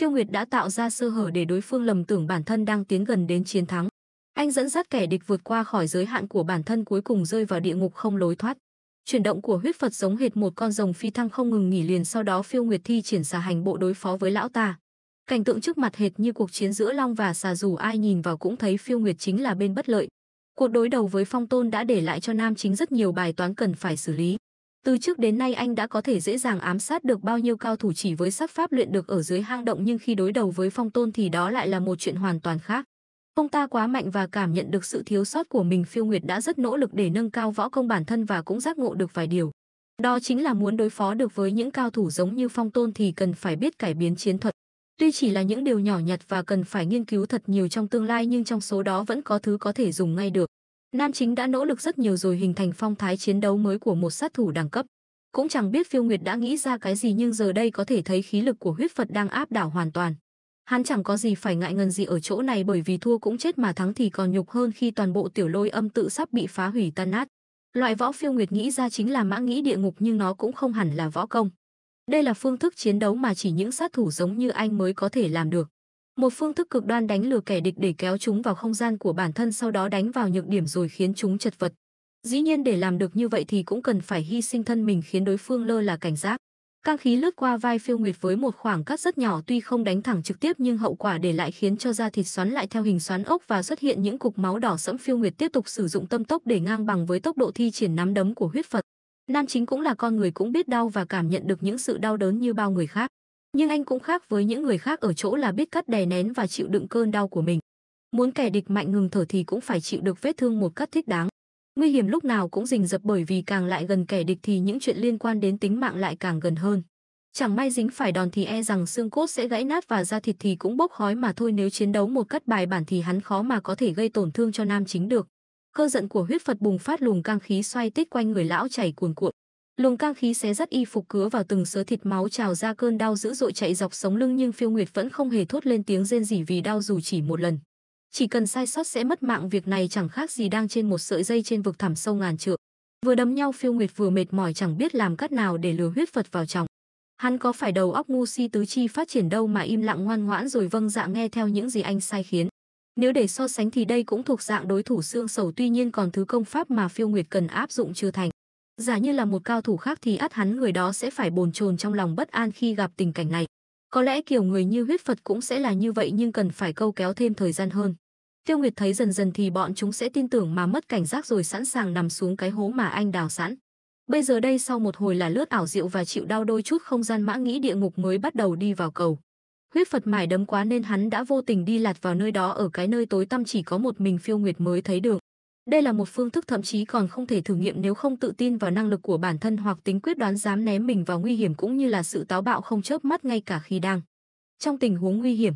Phiêu Nguyệt đã tạo ra sơ hở để đối phương lầm tưởng bản thân đang tiến gần đến chiến thắng. Anh dẫn dắt kẻ địch vượt qua khỏi giới hạn của bản thân cuối cùng rơi vào địa ngục không lối thoát. Chuyển động của huyết Phật giống hệt một con rồng phi thăng không ngừng nghỉ liền sau đó phiêu nguyệt thi triển xà hành bộ đối phó với lão ta. Cảnh tượng trước mặt hệt như cuộc chiến giữa long và xà dù ai nhìn vào cũng thấy phiêu nguyệt chính là bên bất lợi. Cuộc đối đầu với phong tôn đã để lại cho nam chính rất nhiều bài toán cần phải xử lý. Từ trước đến nay anh đã có thể dễ dàng ám sát được bao nhiêu cao thủ chỉ với sắc pháp luyện được ở dưới hang động nhưng khi đối đầu với phong tôn thì đó lại là một chuyện hoàn toàn khác. Ông ta quá mạnh và cảm nhận được sự thiếu sót của mình phiêu nguyệt đã rất nỗ lực để nâng cao võ công bản thân và cũng giác ngộ được vài điều. Đó chính là muốn đối phó được với những cao thủ giống như phong tôn thì cần phải biết cải biến chiến thuật. Tuy chỉ là những điều nhỏ nhặt và cần phải nghiên cứu thật nhiều trong tương lai nhưng trong số đó vẫn có thứ có thể dùng ngay được. Nam chính đã nỗ lực rất nhiều rồi hình thành phong thái chiến đấu mới của một sát thủ đẳng cấp. Cũng chẳng biết phiêu nguyệt đã nghĩ ra cái gì nhưng giờ đây có thể thấy khí lực của huyết Phật đang áp đảo hoàn toàn. Hắn chẳng có gì phải ngại ngần gì ở chỗ này bởi vì thua cũng chết mà thắng thì còn nhục hơn khi toàn bộ tiểu lôi âm tự sắp bị phá hủy tan nát. Loại võ phiêu nguyệt nghĩ ra chính là mã nghĩ địa ngục nhưng nó cũng không hẳn là võ công. Đây là phương thức chiến đấu mà chỉ những sát thủ giống như anh mới có thể làm được. Một phương thức cực đoan đánh lừa kẻ địch để kéo chúng vào không gian của bản thân sau đó đánh vào nhược điểm rồi khiến chúng chật vật. Dĩ nhiên để làm được như vậy thì cũng cần phải hy sinh thân mình khiến đối phương lơ là cảnh giác. Cang khí lướt qua vai Phiêu Nguyệt với một khoảng cắt rất nhỏ tuy không đánh thẳng trực tiếp nhưng hậu quả để lại khiến cho da thịt xoắn lại theo hình xoắn ốc và xuất hiện những cục máu đỏ sẫm Phiêu Nguyệt tiếp tục sử dụng tâm tốc để ngang bằng với tốc độ thi triển nắm đấm của huyết Phật. Nam chính cũng là con người cũng biết đau và cảm nhận được những sự đau đớn như bao người khác. Nhưng anh cũng khác với những người khác ở chỗ là biết cắt đè nén và chịu đựng cơn đau của mình. Muốn kẻ địch mạnh ngừng thở thì cũng phải chịu được vết thương một cách thích đáng. Nguy hiểm lúc nào cũng rình rập bởi vì càng lại gần kẻ địch thì những chuyện liên quan đến tính mạng lại càng gần hơn. Chẳng may dính phải đòn thì e rằng xương cốt sẽ gãy nát và da thịt thì cũng bốc khói mà thôi nếu chiến đấu một cách bài bản thì hắn khó mà có thể gây tổn thương cho nam chính được. Cơ giận của huyết Phật bùng phát luồng cang khí xoay tít quanh người lão chảy cuồn cuộn. Luồng cang khí xé rách y phục cứa vào từng sớ thịt máu trào ra cơn đau dữ dội chạy dọc sống lưng nhưng Phiêu Nguyệt vẫn không hề thốt lên tiếng rên rỉ vì đau dù chỉ một lần. Chỉ cần sai sót sẽ mất mạng việc này chẳng khác gì đang trên một sợi dây trên vực thẳm sâu ngàn trượng. Vừa đấm nhau phiêu nguyệt vừa mệt mỏi chẳng biết làm cách nào để lừa huyết Phật vào chồng. Hắn có phải đầu óc ngu si tứ chi phát triển đâu mà im lặng ngoan ngoãn rồi vâng dạ nghe theo những gì anh sai khiến. Nếu để so sánh thì đây cũng thuộc dạng đối thủ xương sầu tuy nhiên còn thứ công pháp mà phiêu nguyệt cần áp dụng chưa thành. Giả như là một cao thủ khác thì ắt hắn người đó sẽ phải bồn chồn trong lòng bất an khi gặp tình cảnh này. Có lẽ kiểu người như huyết Phật cũng sẽ là như vậy nhưng cần phải câu kéo thêm thời gian hơn. Tiêu Nguyệt thấy dần dần thì bọn chúng sẽ tin tưởng mà mất cảnh giác rồi sẵn sàng nằm xuống cái hố mà anh đào sẵn. Bây giờ đây sau một hồi là lướt ảo diệu và chịu đau đôi chút không gian mã nghĩ địa ngục mới bắt đầu đi vào cầu. Huyết Phật mải đấm quá nên hắn đã vô tình đi lạc vào nơi đó ở cái nơi tối tăm chỉ có một mình Phiêu Nguyệt mới thấy đường. Đây là một phương thức thậm chí còn không thể thử nghiệm nếu không tự tin vào năng lực của bản thân hoặc tính quyết đoán dám ném mình vào nguy hiểm cũng như là sự táo bạo không chớp mắt ngay cả khi đang trong tình huống nguy hiểm.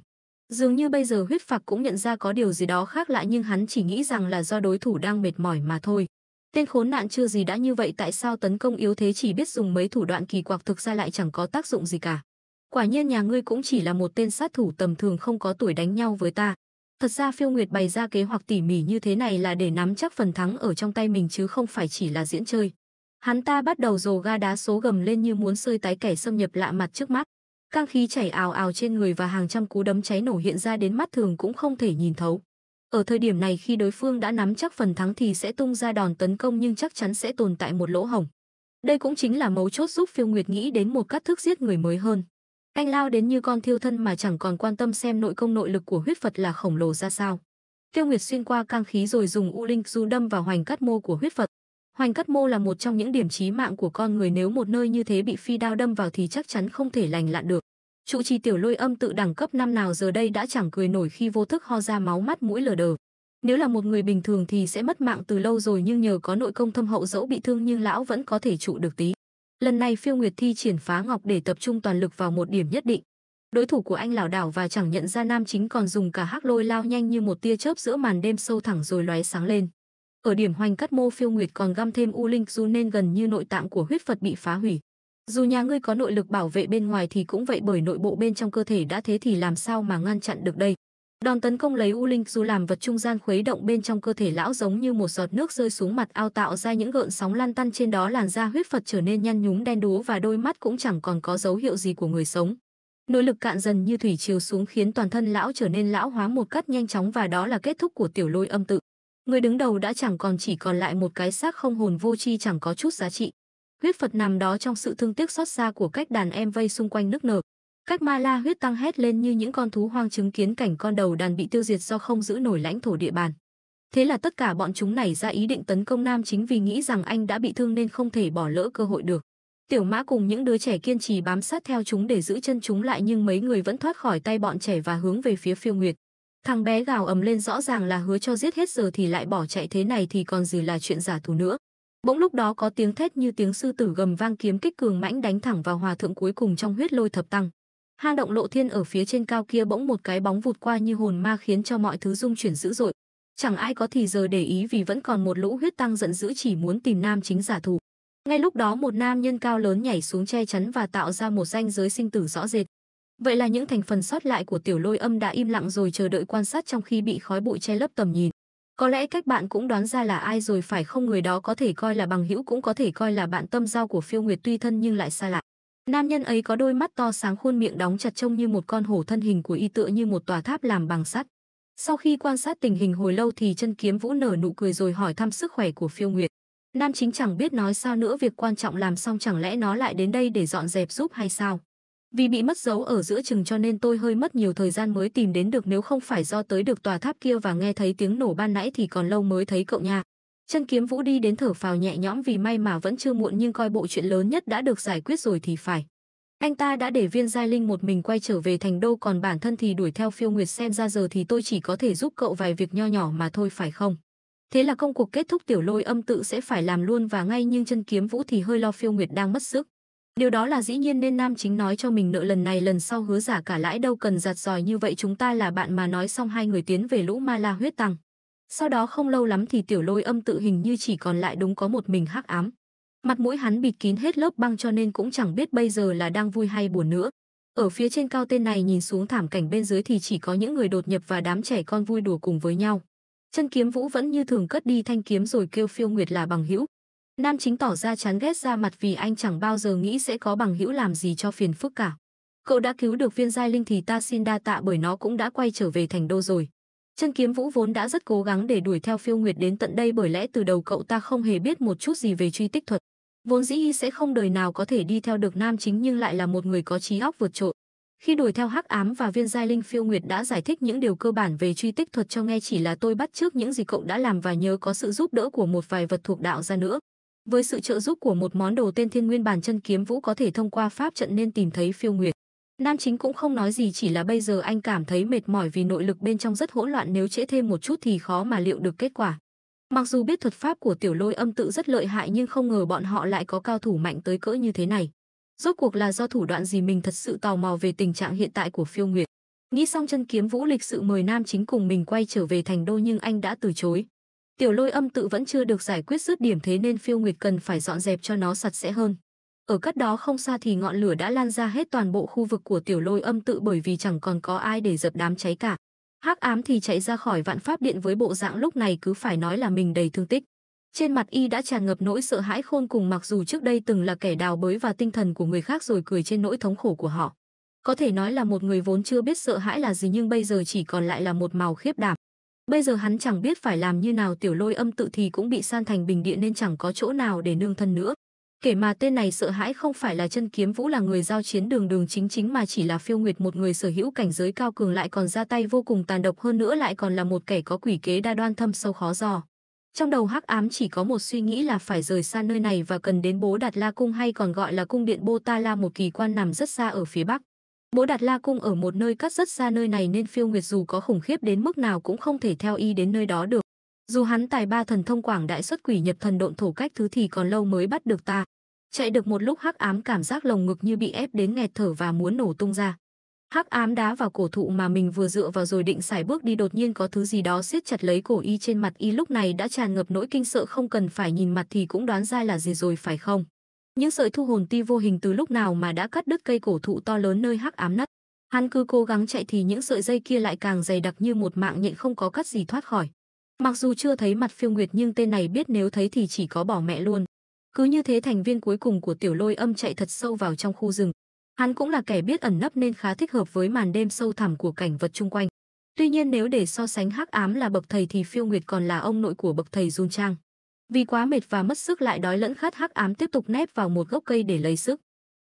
Dường như bây giờ huyết phạc cũng nhận ra có điều gì đó khác lạ nhưng hắn chỉ nghĩ rằng là do đối thủ đang mệt mỏi mà thôi. Tên khốn nạn chưa gì đã như vậy tại sao tấn công yếu thế chỉ biết dùng mấy thủ đoạn kỳ quặc thực ra lại chẳng có tác dụng gì cả. Quả nhiên nhà ngươi cũng chỉ là một tên sát thủ tầm thường không có tuổi đánh nhau với ta. Thật ra phiêu nguyệt bày ra kế hoạch tỉ mỉ như thế này là để nắm chắc phần thắng ở trong tay mình chứ không phải chỉ là diễn chơi. Hắn ta bắt đầu rồ ga đá số gầm lên như muốn sơi tái kẻ xâm nhập lạ mặt trước mắt. Căng khí chảy ào ào trên người và hàng trăm cú đấm cháy nổ hiện ra đến mắt thường cũng không thể nhìn thấu. Ở thời điểm này khi đối phương đã nắm chắc phần thắng thì sẽ tung ra đòn tấn công nhưng chắc chắn sẽ tồn tại một lỗ hổng. Đây cũng chính là mấu chốt giúp Phiêu Nguyệt nghĩ đến một cách thức giết người mới hơn. Anh lao đến như con thiêu thân mà chẳng còn quan tâm xem nội công nội lực của huyết Phật là khổng lồ ra sao. Phiêu Nguyệt xuyên qua căng khí rồi dùng U Linh Du đâm vào hoành cắt mô của huyết Phật, Hoành cắt mô là một trong những điểm chí mạng của con người nếu một nơi như thế bị phi đao đâm vào thì chắc chắn không thể lành lặn được. Trụ trì tiểu lôi âm tự đẳng cấp năm nào giờ đây đã chẳng cười nổi khi vô thức ho ra máu mắt mũi lờ đờ. Nếu là một người bình thường thì sẽ mất mạng từ lâu rồi nhưng nhờ có nội công thâm hậu dẫu bị thương nhưng lão vẫn có thể trụ được tí. Lần này phiêu nguyệt thi triển phá ngọc để tập trung toàn lực vào một điểm nhất định. Đối thủ của anh lảo đảo và chẳng nhận ra nam chính còn dùng cả hắc lôi lao nhanh như một tia chớp giữa màn đêm sâu thẳng rồi lóe sáng lên. Ở điểm hoành cắt mô phiêu nguyệt còn găm thêm U Linh dù nên gần như nội tạng của huyết Phật bị phá hủy. Dù nhà ngươi có nội lực bảo vệ bên ngoài thì cũng vậy bởi nội bộ bên trong cơ thể đã thế thì làm sao mà ngăn chặn được đây. Đòn tấn công lấy U Linh dù làm vật trung gian khuấy động bên trong cơ thể lão giống như một giọt nước rơi xuống mặt ao tạo ra những gợn sóng lan tăn trên đó làn da huyết Phật trở nên nhăn nhúm đen đúa và đôi mắt cũng chẳng còn có dấu hiệu gì của người sống. Nội lực cạn dần như thủy chiều xuống khiến toàn thân lão trở nên lão hóa một cách nhanh chóng và đó là kết thúc của tiểu lôi âm tự người đứng đầu đã chẳng còn chỉ còn lại một cái xác không hồn vô tri chẳng có chút giá trị. Huyết Phật nằm đó trong sự thương tiếc xót xa của cách đàn em vây xung quanh nước nở. cách ma la huyết tăng hét lên như những con thú hoang chứng kiến cảnh con đầu đàn bị tiêu diệt do không giữ nổi lãnh thổ địa bàn. Thế là tất cả bọn chúng này ra ý định tấn công Nam chính vì nghĩ rằng anh đã bị thương nên không thể bỏ lỡ cơ hội được. Tiểu mã cùng những đứa trẻ kiên trì bám sát theo chúng để giữ chân chúng lại nhưng mấy người vẫn thoát khỏi tay bọn trẻ và hướng về phía phiêu nguyệt. Thằng bé gào ầm lên rõ ràng là hứa cho giết hết giờ thì lại bỏ chạy thế này thì còn gì là chuyện giả thú nữa. Bỗng lúc đó có tiếng thét như tiếng sư tử gầm vang kiếm kích cường mãnh đánh thẳng vào hòa thượng cuối cùng trong huyết lôi thập tăng. Hang động lộ thiên ở phía trên cao kia bỗng một cái bóng vụt qua như hồn ma khiến cho mọi thứ rung chuyển dữ dội. Chẳng ai có thì giờ để ý vì vẫn còn một lũ huyết tăng giận dữ chỉ muốn tìm nam chính giả thù. Ngay lúc đó một nam nhân cao lớn nhảy xuống che chắn và tạo ra một danh giới sinh tử rõ rệt. Vậy là những thành phần sót lại của tiểu lôi âm đã im lặng rồi chờ đợi quan sát trong khi bị khói bụi che lấp tầm nhìn. Có lẽ các bạn cũng đoán ra là ai rồi phải không người đó có thể coi là bằng hữu cũng có thể coi là bạn tâm giao của phiêu nguyệt tuy thân nhưng lại xa lạ. Nam nhân ấy có đôi mắt to sáng khuôn miệng đóng chặt trông như một con hổ thân hình của y tựa như một tòa tháp làm bằng sắt. Sau khi quan sát tình hình hồi lâu thì chân kiếm vũ nở nụ cười rồi hỏi thăm sức khỏe của phiêu nguyệt. Nam chính chẳng biết nói sao nữa việc quan trọng làm xong chẳng lẽ nó lại đến đây để dọn dẹp giúp hay sao. Vì bị mất dấu ở giữa chừng cho nên tôi hơi mất nhiều thời gian mới tìm đến được nếu không phải do tới được tòa tháp kia và nghe thấy tiếng nổ ban nãy thì còn lâu mới thấy cậu nha. Chân kiếm vũ đi đến thở phào nhẹ nhõm vì may mà vẫn chưa muộn nhưng coi bộ chuyện lớn nhất đã được giải quyết rồi thì phải. Anh ta đã để viên giai linh một mình quay trở về thành đô còn bản thân thì đuổi theo phiêu nguyệt xem ra giờ thì tôi chỉ có thể giúp cậu vài việc nho nhỏ mà thôi phải không? Thế là công cuộc kết thúc tiểu lôi âm tự sẽ phải làm luôn và ngay nhưng chân kiếm vũ thì hơi lo phiêu nguyệt đang mất sức. Điều đó là dĩ nhiên nên nam chính nói cho mình nợ lần này lần sau hứa giả cả lãi đâu cần giặt giòi như vậy chúng ta là bạn mà nói xong hai người tiến về lũ ma la huyết tăng. Sau đó không lâu lắm thì tiểu lôi âm tự hình như chỉ còn lại đúng có một mình hắc ám. Mặt mũi hắn bịt kín hết lớp băng cho nên cũng chẳng biết bây giờ là đang vui hay buồn nữa. Ở phía trên cao tên này nhìn xuống thảm cảnh bên dưới thì chỉ có những người đột nhập và đám trẻ con vui đùa cùng với nhau. Chân kiếm vũ vẫn như thường cất đi thanh kiếm rồi kêu phiêu nguyệt là bằng hữu. Nam chính tỏ ra chán ghét ra mặt vì anh chẳng bao giờ nghĩ sẽ có bằng hữu làm gì cho phiền phức cả. Cậu đã cứu được viên giai linh thì ta xin đa tạ bởi nó cũng đã quay trở về thành đô rồi. Chân kiếm vũ vốn đã rất cố gắng để đuổi theo phiêu nguyệt đến tận đây bởi lẽ từ đầu cậu ta không hề biết một chút gì về truy tích thuật. Vốn dĩ y sẽ không đời nào có thể đi theo được nam chính nhưng lại là một người có trí óc vượt trội. Khi đuổi theo hắc ám và viên giai linh phiêu nguyệt đã giải thích những điều cơ bản về truy tích thuật cho nghe chỉ là tôi bắt trước những gì cậu đã làm và nhớ có sự giúp đỡ của một vài vật thuộc đạo ra nữa. Với sự trợ giúp của một món đồ tên Thiên Nguyên Bản Chân Kiếm Vũ có thể thông qua pháp trận nên tìm thấy Phiêu Nguyệt. Nam chính cũng không nói gì chỉ là bây giờ anh cảm thấy mệt mỏi vì nội lực bên trong rất hỗn loạn nếu trễ thêm một chút thì khó mà liệu được kết quả. Mặc dù biết thuật pháp của tiểu lôi âm tự rất lợi hại nhưng không ngờ bọn họ lại có cao thủ mạnh tới cỡ như thế này. Rốt cuộc là do thủ đoạn gì mình thật sự tò mò về tình trạng hiện tại của phiêu nguyệt. Nghĩ xong chân kiếm vũ lịch sự mời nam chính cùng mình quay trở về thành đô nhưng anh đã từ chối. Tiểu lôi âm tự vẫn chưa được giải quyết dứt điểm thế nên phiêu nguyệt cần phải dọn dẹp cho nó sạch sẽ hơn. Ở cách đó không xa thì ngọn lửa đã lan ra hết toàn bộ khu vực của tiểu lôi âm tự bởi vì chẳng còn có ai để dập đám cháy cả. Hắc ám thì chạy ra khỏi vạn pháp điện với bộ dạng lúc này cứ phải nói là mình đầy thương tích. Trên mặt y đã tràn ngập nỗi sợ hãi khôn cùng mặc dù trước đây từng là kẻ đào bới và tinh thần của người khác rồi cười trên nỗi thống khổ của họ. Có thể nói là một người vốn chưa biết sợ hãi là gì nhưng bây giờ chỉ còn lại là một màu khiếp đảm. Bây giờ hắn chẳng biết phải làm như nào tiểu lôi âm tự thì cũng bị san thành bình địa nên chẳng có chỗ nào để nương thân nữa. Kể mà tên này sợ hãi không phải là chân kiếm vũ là người giao chiến đường đường chính chính mà chỉ là phiêu nguyệt một người sở hữu cảnh giới cao cường lại còn ra tay vô cùng tàn độc hơn nữa lại còn là một kẻ có quỷ kế đa đoan thâm sâu khó dò. Trong đầu hắc ám chỉ có một suy nghĩ là phải rời xa nơi này và cần đến bố Đạt La Cung hay còn gọi là cung điện Bô Ta La một kỳ quan nằm rất xa ở phía bắc. Bố đặt La Cung ở một nơi cắt rất xa nơi này nên phiêu nguyệt dù có khủng khiếp đến mức nào cũng không thể theo y đến nơi đó được. Dù hắn tài ba thần thông quảng đại xuất quỷ nhập thần độn thổ cách thứ thì còn lâu mới bắt được ta. Chạy được một lúc hắc ám cảm giác lồng ngực như bị ép đến nghẹt thở và muốn nổ tung ra. Hắc ám đá vào cổ thụ mà mình vừa dựa vào rồi định xài bước đi đột nhiên có thứ gì đó siết chặt lấy cổ y trên mặt y lúc này đã tràn ngập nỗi kinh sợ không cần phải nhìn mặt thì cũng đoán ra là gì rồi phải không. Những sợi thu hồn ti vô hình từ lúc nào mà đã cắt đứt cây cổ thụ to lớn nơi hắc ám nắt. Hắn cứ cố gắng chạy thì những sợi dây kia lại càng dày đặc như một mạng nhện không có cắt gì thoát khỏi. Mặc dù chưa thấy mặt Phiêu Nguyệt nhưng tên này biết nếu thấy thì chỉ có bỏ mẹ luôn. Cứ như thế thành viên cuối cùng của tiểu lôi âm chạy thật sâu vào trong khu rừng. Hắn cũng là kẻ biết ẩn nấp nên khá thích hợp với màn đêm sâu thẳm của cảnh vật chung quanh. Tuy nhiên nếu để so sánh hắc ám là bậc thầy thì Phiêu Nguyệt còn là ông nội của bậc thầy Jun Trang. Vì quá mệt và mất sức lại đói lẫn khát hắc ám tiếp tục nép vào một gốc cây để lấy sức.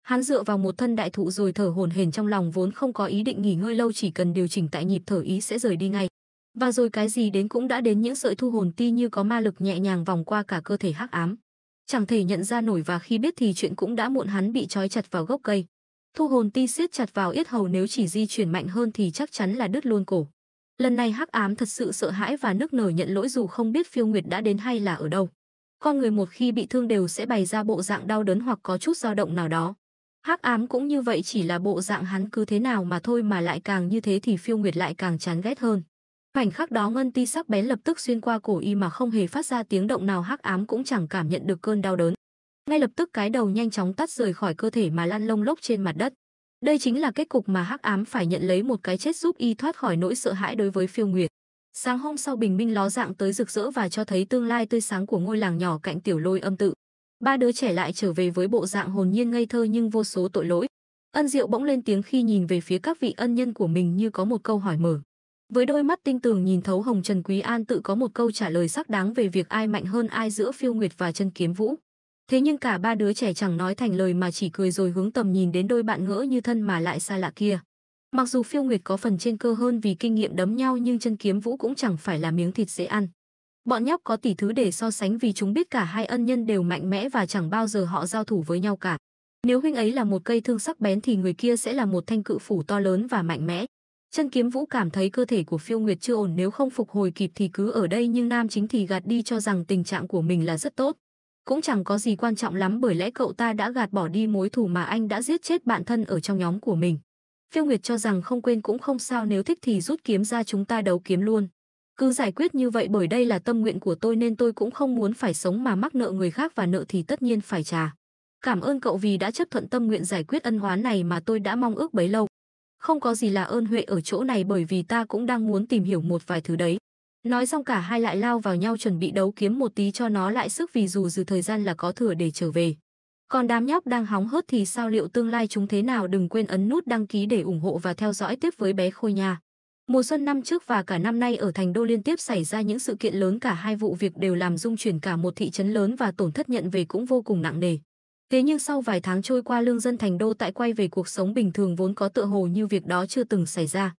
Hắn dựa vào một thân đại thụ rồi thở hổn hển trong lòng vốn không có ý định nghỉ ngơi lâu chỉ cần điều chỉnh tại nhịp thở ý sẽ rời đi ngay. Và rồi cái gì đến cũng đã đến những sợi thu hồn ti như có ma lực nhẹ nhàng vòng qua cả cơ thể hắc ám. Chẳng thể nhận ra nổi và khi biết thì chuyện cũng đã muộn hắn bị trói chặt vào gốc cây. Thu hồn ti siết chặt vào yết hầu nếu chỉ di chuyển mạnh hơn thì chắc chắn là đứt luôn cổ. Lần này Hắc Ám thật sự sợ hãi và nước nở nhận lỗi dù không biết Phiêu Nguyệt đã đến hay là ở đâu. Con người một khi bị thương đều sẽ bày ra bộ dạng đau đớn hoặc có chút dao động nào đó. Hắc Ám cũng như vậy chỉ là bộ dạng hắn cứ thế nào mà thôi mà lại càng như thế thì Phiêu Nguyệt lại càng chán ghét hơn. Khoảnh khắc đó ngân ti sắc bén lập tức xuyên qua cổ y mà không hề phát ra tiếng động nào hắc ám cũng chẳng cảm nhận được cơn đau đớn. Ngay lập tức cái đầu nhanh chóng tắt rời khỏi cơ thể mà lăn lông lốc trên mặt đất. Đây chính là kết cục mà Hắc Ám phải nhận lấy một cái chết giúp y thoát khỏi nỗi sợ hãi đối với Phiêu Nguyệt. Sáng hôm sau bình minh ló dạng tới rực rỡ và cho thấy tương lai tươi sáng của ngôi làng nhỏ cạnh tiểu lôi âm tự. Ba đứa trẻ lại trở về với bộ dạng hồn nhiên ngây thơ nhưng vô số tội lỗi. Ân Diệu bỗng lên tiếng khi nhìn về phía các vị ân nhân của mình như có một câu hỏi mở. Với đôi mắt tinh tường nhìn thấu Hồng Trần Quý An tự có một câu trả lời sắc đáng về việc ai mạnh hơn ai giữa Phiêu Nguyệt và Chân Kiếm Vũ. Thế nhưng cả ba đứa trẻ chẳng nói thành lời mà chỉ cười rồi hướng tầm nhìn đến đôi bạn ngỡ như thân mà lại xa lạ kia. Mặc dù Phiêu Nguyệt có phần trên cơ hơn vì kinh nghiệm đấm nhau nhưng chân kiếm vũ cũng chẳng phải là miếng thịt dễ ăn. Bọn nhóc có tỷ thứ để so sánh vì chúng biết cả hai ân nhân đều mạnh mẽ và chẳng bao giờ họ giao thủ với nhau cả. Nếu huynh ấy là một cây thương sắc bén thì người kia sẽ là một thanh cự phủ to lớn và mạnh mẽ. Chân kiếm vũ cảm thấy cơ thể của phiêu nguyệt chưa ổn nếu không phục hồi kịp thì cứ ở đây nhưng nam chính thì gạt đi cho rằng tình trạng của mình là rất tốt cũng chẳng có gì quan trọng lắm bởi lẽ cậu ta đã gạt bỏ đi mối thù mà anh đã giết chết bạn thân ở trong nhóm của mình. Phiêu Nguyệt cho rằng không quên cũng không sao nếu thích thì rút kiếm ra chúng ta đấu kiếm luôn. Cứ giải quyết như vậy bởi đây là tâm nguyện của tôi nên tôi cũng không muốn phải sống mà mắc nợ người khác và nợ thì tất nhiên phải trả. Cảm ơn cậu vì đã chấp thuận tâm nguyện giải quyết ân oán này mà tôi đã mong ước bấy lâu. Không có gì là ơn huệ ở chỗ này bởi vì ta cũng đang muốn tìm hiểu một vài thứ đấy. Nói xong cả hai lại lao vào nhau chuẩn bị đấu kiếm một tí cho nó lại sức vì dù dư thời gian là có thừa để trở về. Còn đám nhóc đang hóng hớt thì sao liệu tương lai chúng thế nào đừng quên ấn nút đăng ký để ủng hộ và theo dõi tiếp với bé Khôi nha. Mùa xuân năm trước và cả năm nay ở Thành Đô liên tiếp xảy ra những sự kiện lớn cả hai vụ việc đều làm dung chuyển cả một thị trấn lớn và tổn thất nhận về cũng vô cùng nặng nề. Thế nhưng sau vài tháng trôi qua lương dân Thành Đô tại quay về cuộc sống bình thường vốn có tựa hồ như việc đó chưa từng xảy ra.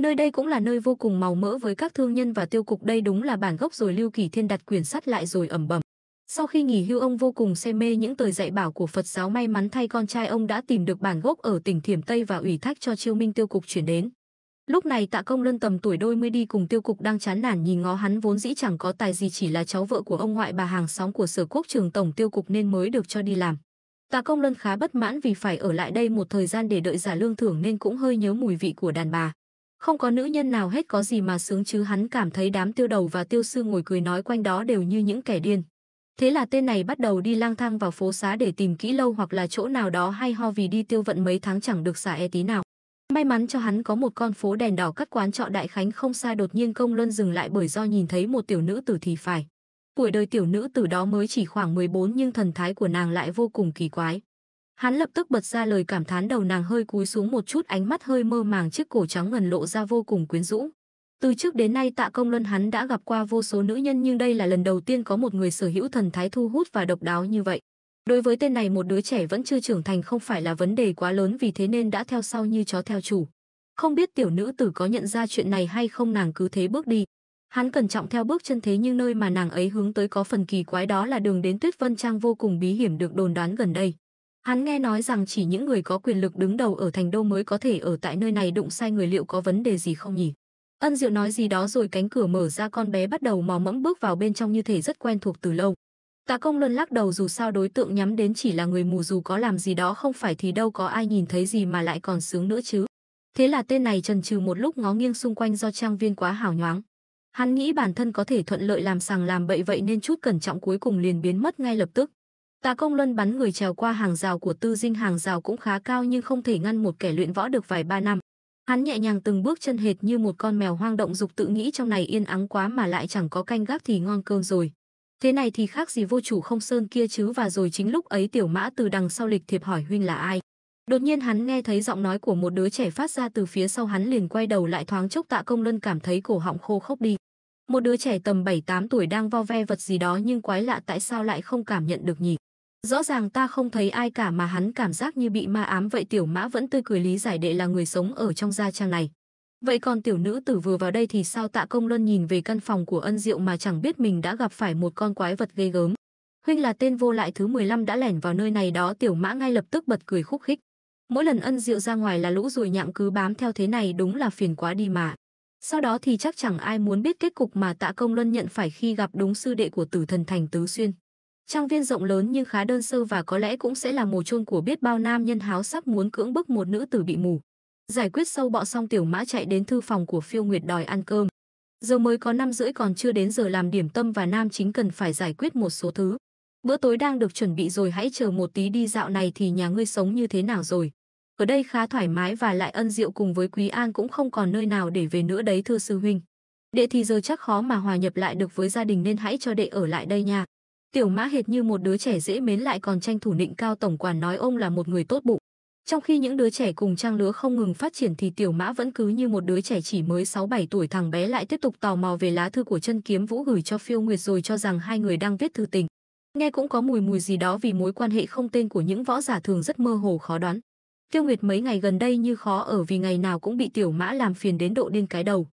Nơi đây cũng là nơi vô cùng màu mỡ với các thương nhân và tiêu cục đây đúng là bản gốc rồi Lưu Kỳ Thiên đặt quyển sắt lại rồi ẩm bẩm. Sau khi nghỉ hưu ông vô cùng say mê những lời dạy bảo của Phật giáo may mắn thay con trai ông đã tìm được bản gốc ở tỉnh Thiểm Tây và ủy thác cho Chiêu Minh tiêu cục chuyển đến. Lúc này Tạ Công Lân tầm tuổi đôi mới đi cùng tiêu cục đang chán nản nhìn ngó hắn vốn dĩ chẳng có tài gì chỉ là cháu vợ của ông ngoại bà hàng xóm của sở quốc trường tổng tiêu cục nên mới được cho đi làm. Tạ Công Lân khá bất mãn vì phải ở lại đây một thời gian để đợi giả lương thưởng nên cũng hơi nhớ mùi vị của đàn bà. Không có nữ nhân nào hết có gì mà sướng chứ hắn cảm thấy đám tiêu đầu và tiêu sư ngồi cười nói quanh đó đều như những kẻ điên. Thế là tên này bắt đầu đi lang thang vào phố xá để tìm kỹ lâu hoặc là chỗ nào đó hay ho vì đi tiêu vận mấy tháng chẳng được xả e tí nào. May mắn cho hắn có một con phố đèn đỏ cắt quán trọ Đại Khánh không xa đột nhiên công luân dừng lại bởi do nhìn thấy một tiểu nữ tử thì phải. Tuổi đời tiểu nữ tử đó mới chỉ khoảng 14 nhưng thần thái của nàng lại vô cùng kỳ quái. Hắn lập tức bật ra lời cảm thán đầu nàng hơi cúi xuống một chút ánh mắt hơi mơ màng chiếc cổ trắng ngần lộ ra vô cùng quyến rũ. Từ trước đến nay tạ công luân hắn đã gặp qua vô số nữ nhân nhưng đây là lần đầu tiên có một người sở hữu thần thái thu hút và độc đáo như vậy. Đối với tên này một đứa trẻ vẫn chưa trưởng thành không phải là vấn đề quá lớn vì thế nên đã theo sau như chó theo chủ. Không biết tiểu nữ tử có nhận ra chuyện này hay không nàng cứ thế bước đi. Hắn cẩn trọng theo bước chân thế nhưng nơi mà nàng ấy hướng tới có phần kỳ quái đó là đường đến Tuyết Vân Trang vô cùng bí hiểm được đồn đoán gần đây. Hắn nghe nói rằng chỉ những người có quyền lực đứng đầu ở thành đô mới có thể ở tại nơi này đụng sai người liệu có vấn đề gì không nhỉ? Ân Diệu nói gì đó rồi cánh cửa mở ra con bé bắt đầu mò mẫm bước vào bên trong như thể rất quen thuộc từ lâu. Tạ công luân lắc đầu dù sao đối tượng nhắm đến chỉ là người mù dù có làm gì đó không phải thì đâu có ai nhìn thấy gì mà lại còn sướng nữa chứ. Thế là tên này trần trừ một lúc ngó nghiêng xung quanh do trang viên quá hào nhoáng. Hắn nghĩ bản thân có thể thuận lợi làm sàng làm bậy vậy nên chút cẩn trọng cuối cùng liền biến mất ngay lập tức. Tà công luân bắn người trèo qua hàng rào của tư dinh hàng rào cũng khá cao nhưng không thể ngăn một kẻ luyện võ được vài ba năm. Hắn nhẹ nhàng từng bước chân hệt như một con mèo hoang động dục tự nghĩ trong này yên ắng quá mà lại chẳng có canh gác thì ngon cơm rồi. Thế này thì khác gì vô chủ không sơn kia chứ và rồi chính lúc ấy tiểu mã từ đằng sau lịch thiệp hỏi huynh là ai. Đột nhiên hắn nghe thấy giọng nói của một đứa trẻ phát ra từ phía sau hắn liền quay đầu lại thoáng chốc tạ công luân cảm thấy cổ họng khô khốc đi. Một đứa trẻ tầm 7-8 tuổi đang vo ve vật gì đó nhưng quái lạ tại sao lại không cảm nhận được nhỉ? Rõ ràng ta không thấy ai cả mà hắn cảm giác như bị ma ám vậy tiểu mã vẫn tươi cười lý giải đệ là người sống ở trong gia trang này. Vậy còn tiểu nữ tử vừa vào đây thì sao tạ công luân nhìn về căn phòng của ân diệu mà chẳng biết mình đã gặp phải một con quái vật ghê gớm. Huynh là tên vô lại thứ 15 đã lẻn vào nơi này đó tiểu mã ngay lập tức bật cười khúc khích. Mỗi lần ân diệu ra ngoài là lũ ruồi nhạm cứ bám theo thế này đúng là phiền quá đi mà. Sau đó thì chắc chẳng ai muốn biết kết cục mà tạ công luân nhận phải khi gặp đúng sư đệ của tử thần thành tứ xuyên. Trang viên rộng lớn nhưng khá đơn sơ và có lẽ cũng sẽ là mồ chôn của biết bao nam nhân háo sắc muốn cưỡng bức một nữ tử bị mù. Giải quyết sâu bọ xong tiểu mã chạy đến thư phòng của phiêu nguyệt đòi ăn cơm. Giờ mới có năm rưỡi còn chưa đến giờ làm điểm tâm và nam chính cần phải giải quyết một số thứ. Bữa tối đang được chuẩn bị rồi hãy chờ một tí đi dạo này thì nhà ngươi sống như thế nào rồi. Ở đây khá thoải mái và lại ân diệu cùng với Quý An cũng không còn nơi nào để về nữa đấy thưa sư huynh. Đệ thì giờ chắc khó mà hòa nhập lại được với gia đình nên hãy cho đệ ở lại đây nha. Tiểu mã hệt như một đứa trẻ dễ mến lại còn tranh thủ nịnh cao tổng quản nói ông là một người tốt bụng. Trong khi những đứa trẻ cùng trang lứa không ngừng phát triển thì tiểu mã vẫn cứ như một đứa trẻ chỉ mới 6-7 tuổi thằng bé lại tiếp tục tò mò về lá thư của chân kiếm vũ gửi cho phiêu nguyệt rồi cho rằng hai người đang viết thư tình. Nghe cũng có mùi mùi gì đó vì mối quan hệ không tên của những võ giả thường rất mơ hồ khó đoán. Phiêu Nguyệt mấy ngày gần đây như khó ở vì ngày nào cũng bị tiểu mã làm phiền đến độ điên cái đầu.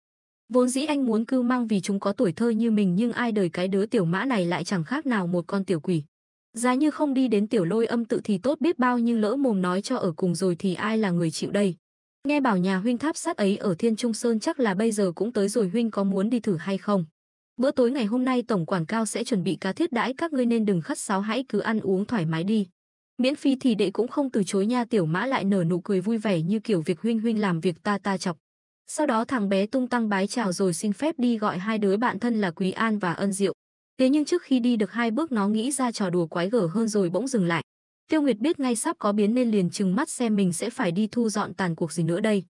Vốn dĩ anh muốn cưu mang vì chúng có tuổi thơ như mình nhưng ai đời cái đứa tiểu mã này lại chẳng khác nào một con tiểu quỷ. Giá như không đi đến tiểu lôi âm tự thì tốt biết bao nhưng lỡ mồm nói cho ở cùng rồi thì ai là người chịu đây. Nghe bảo nhà huynh tháp sát ấy ở Thiên Trung Sơn chắc là bây giờ cũng tới rồi huynh có muốn đi thử hay không. Bữa tối ngày hôm nay tổng quản cao sẽ chuẩn bị cá thiết đãi các ngươi nên đừng khắt sáo hãy cứ ăn uống thoải mái đi. Miễn phí thì đệ cũng không từ chối nha tiểu mã lại nở nụ cười vui vẻ như kiểu việc huynh huynh làm việc ta ta chọc. Sau đó thằng bé tung tăng bái chào rồi xin phép đi gọi hai đứa bạn thân là Quý An và Ân Diệu. Thế nhưng trước khi đi được hai bước nó nghĩ ra trò đùa quái gở hơn rồi bỗng dừng lại. Tiêu Nguyệt biết ngay sắp có biến nên liền trừng mắt xem mình sẽ phải đi thu dọn tàn cuộc gì nữa đây.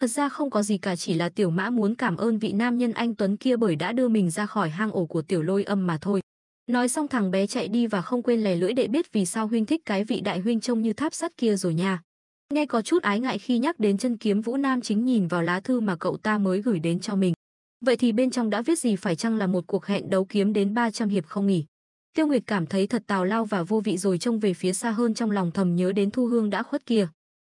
Thật ra không có gì cả chỉ là tiểu mã muốn cảm ơn vị nam nhân anh Tuấn kia bởi đã đưa mình ra khỏi hang ổ của tiểu lôi âm mà thôi. Nói xong thằng bé chạy đi và không quên lè lưỡi để biết vì sao huynh thích cái vị đại huynh trông như tháp sắt kia rồi nha. Nghe có chút ái ngại khi nhắc đến chân kiếm Vũ Nam chính nhìn vào lá thư mà cậu ta mới gửi đến cho mình. Vậy thì bên trong đã viết gì phải chăng là một cuộc hẹn đấu kiếm đến 300 hiệp không nghỉ? Tiêu Nguyệt cảm thấy thật tào lao và vô vị rồi trông về phía xa hơn trong lòng thầm nhớ đến Thu Hương đã khuất kia.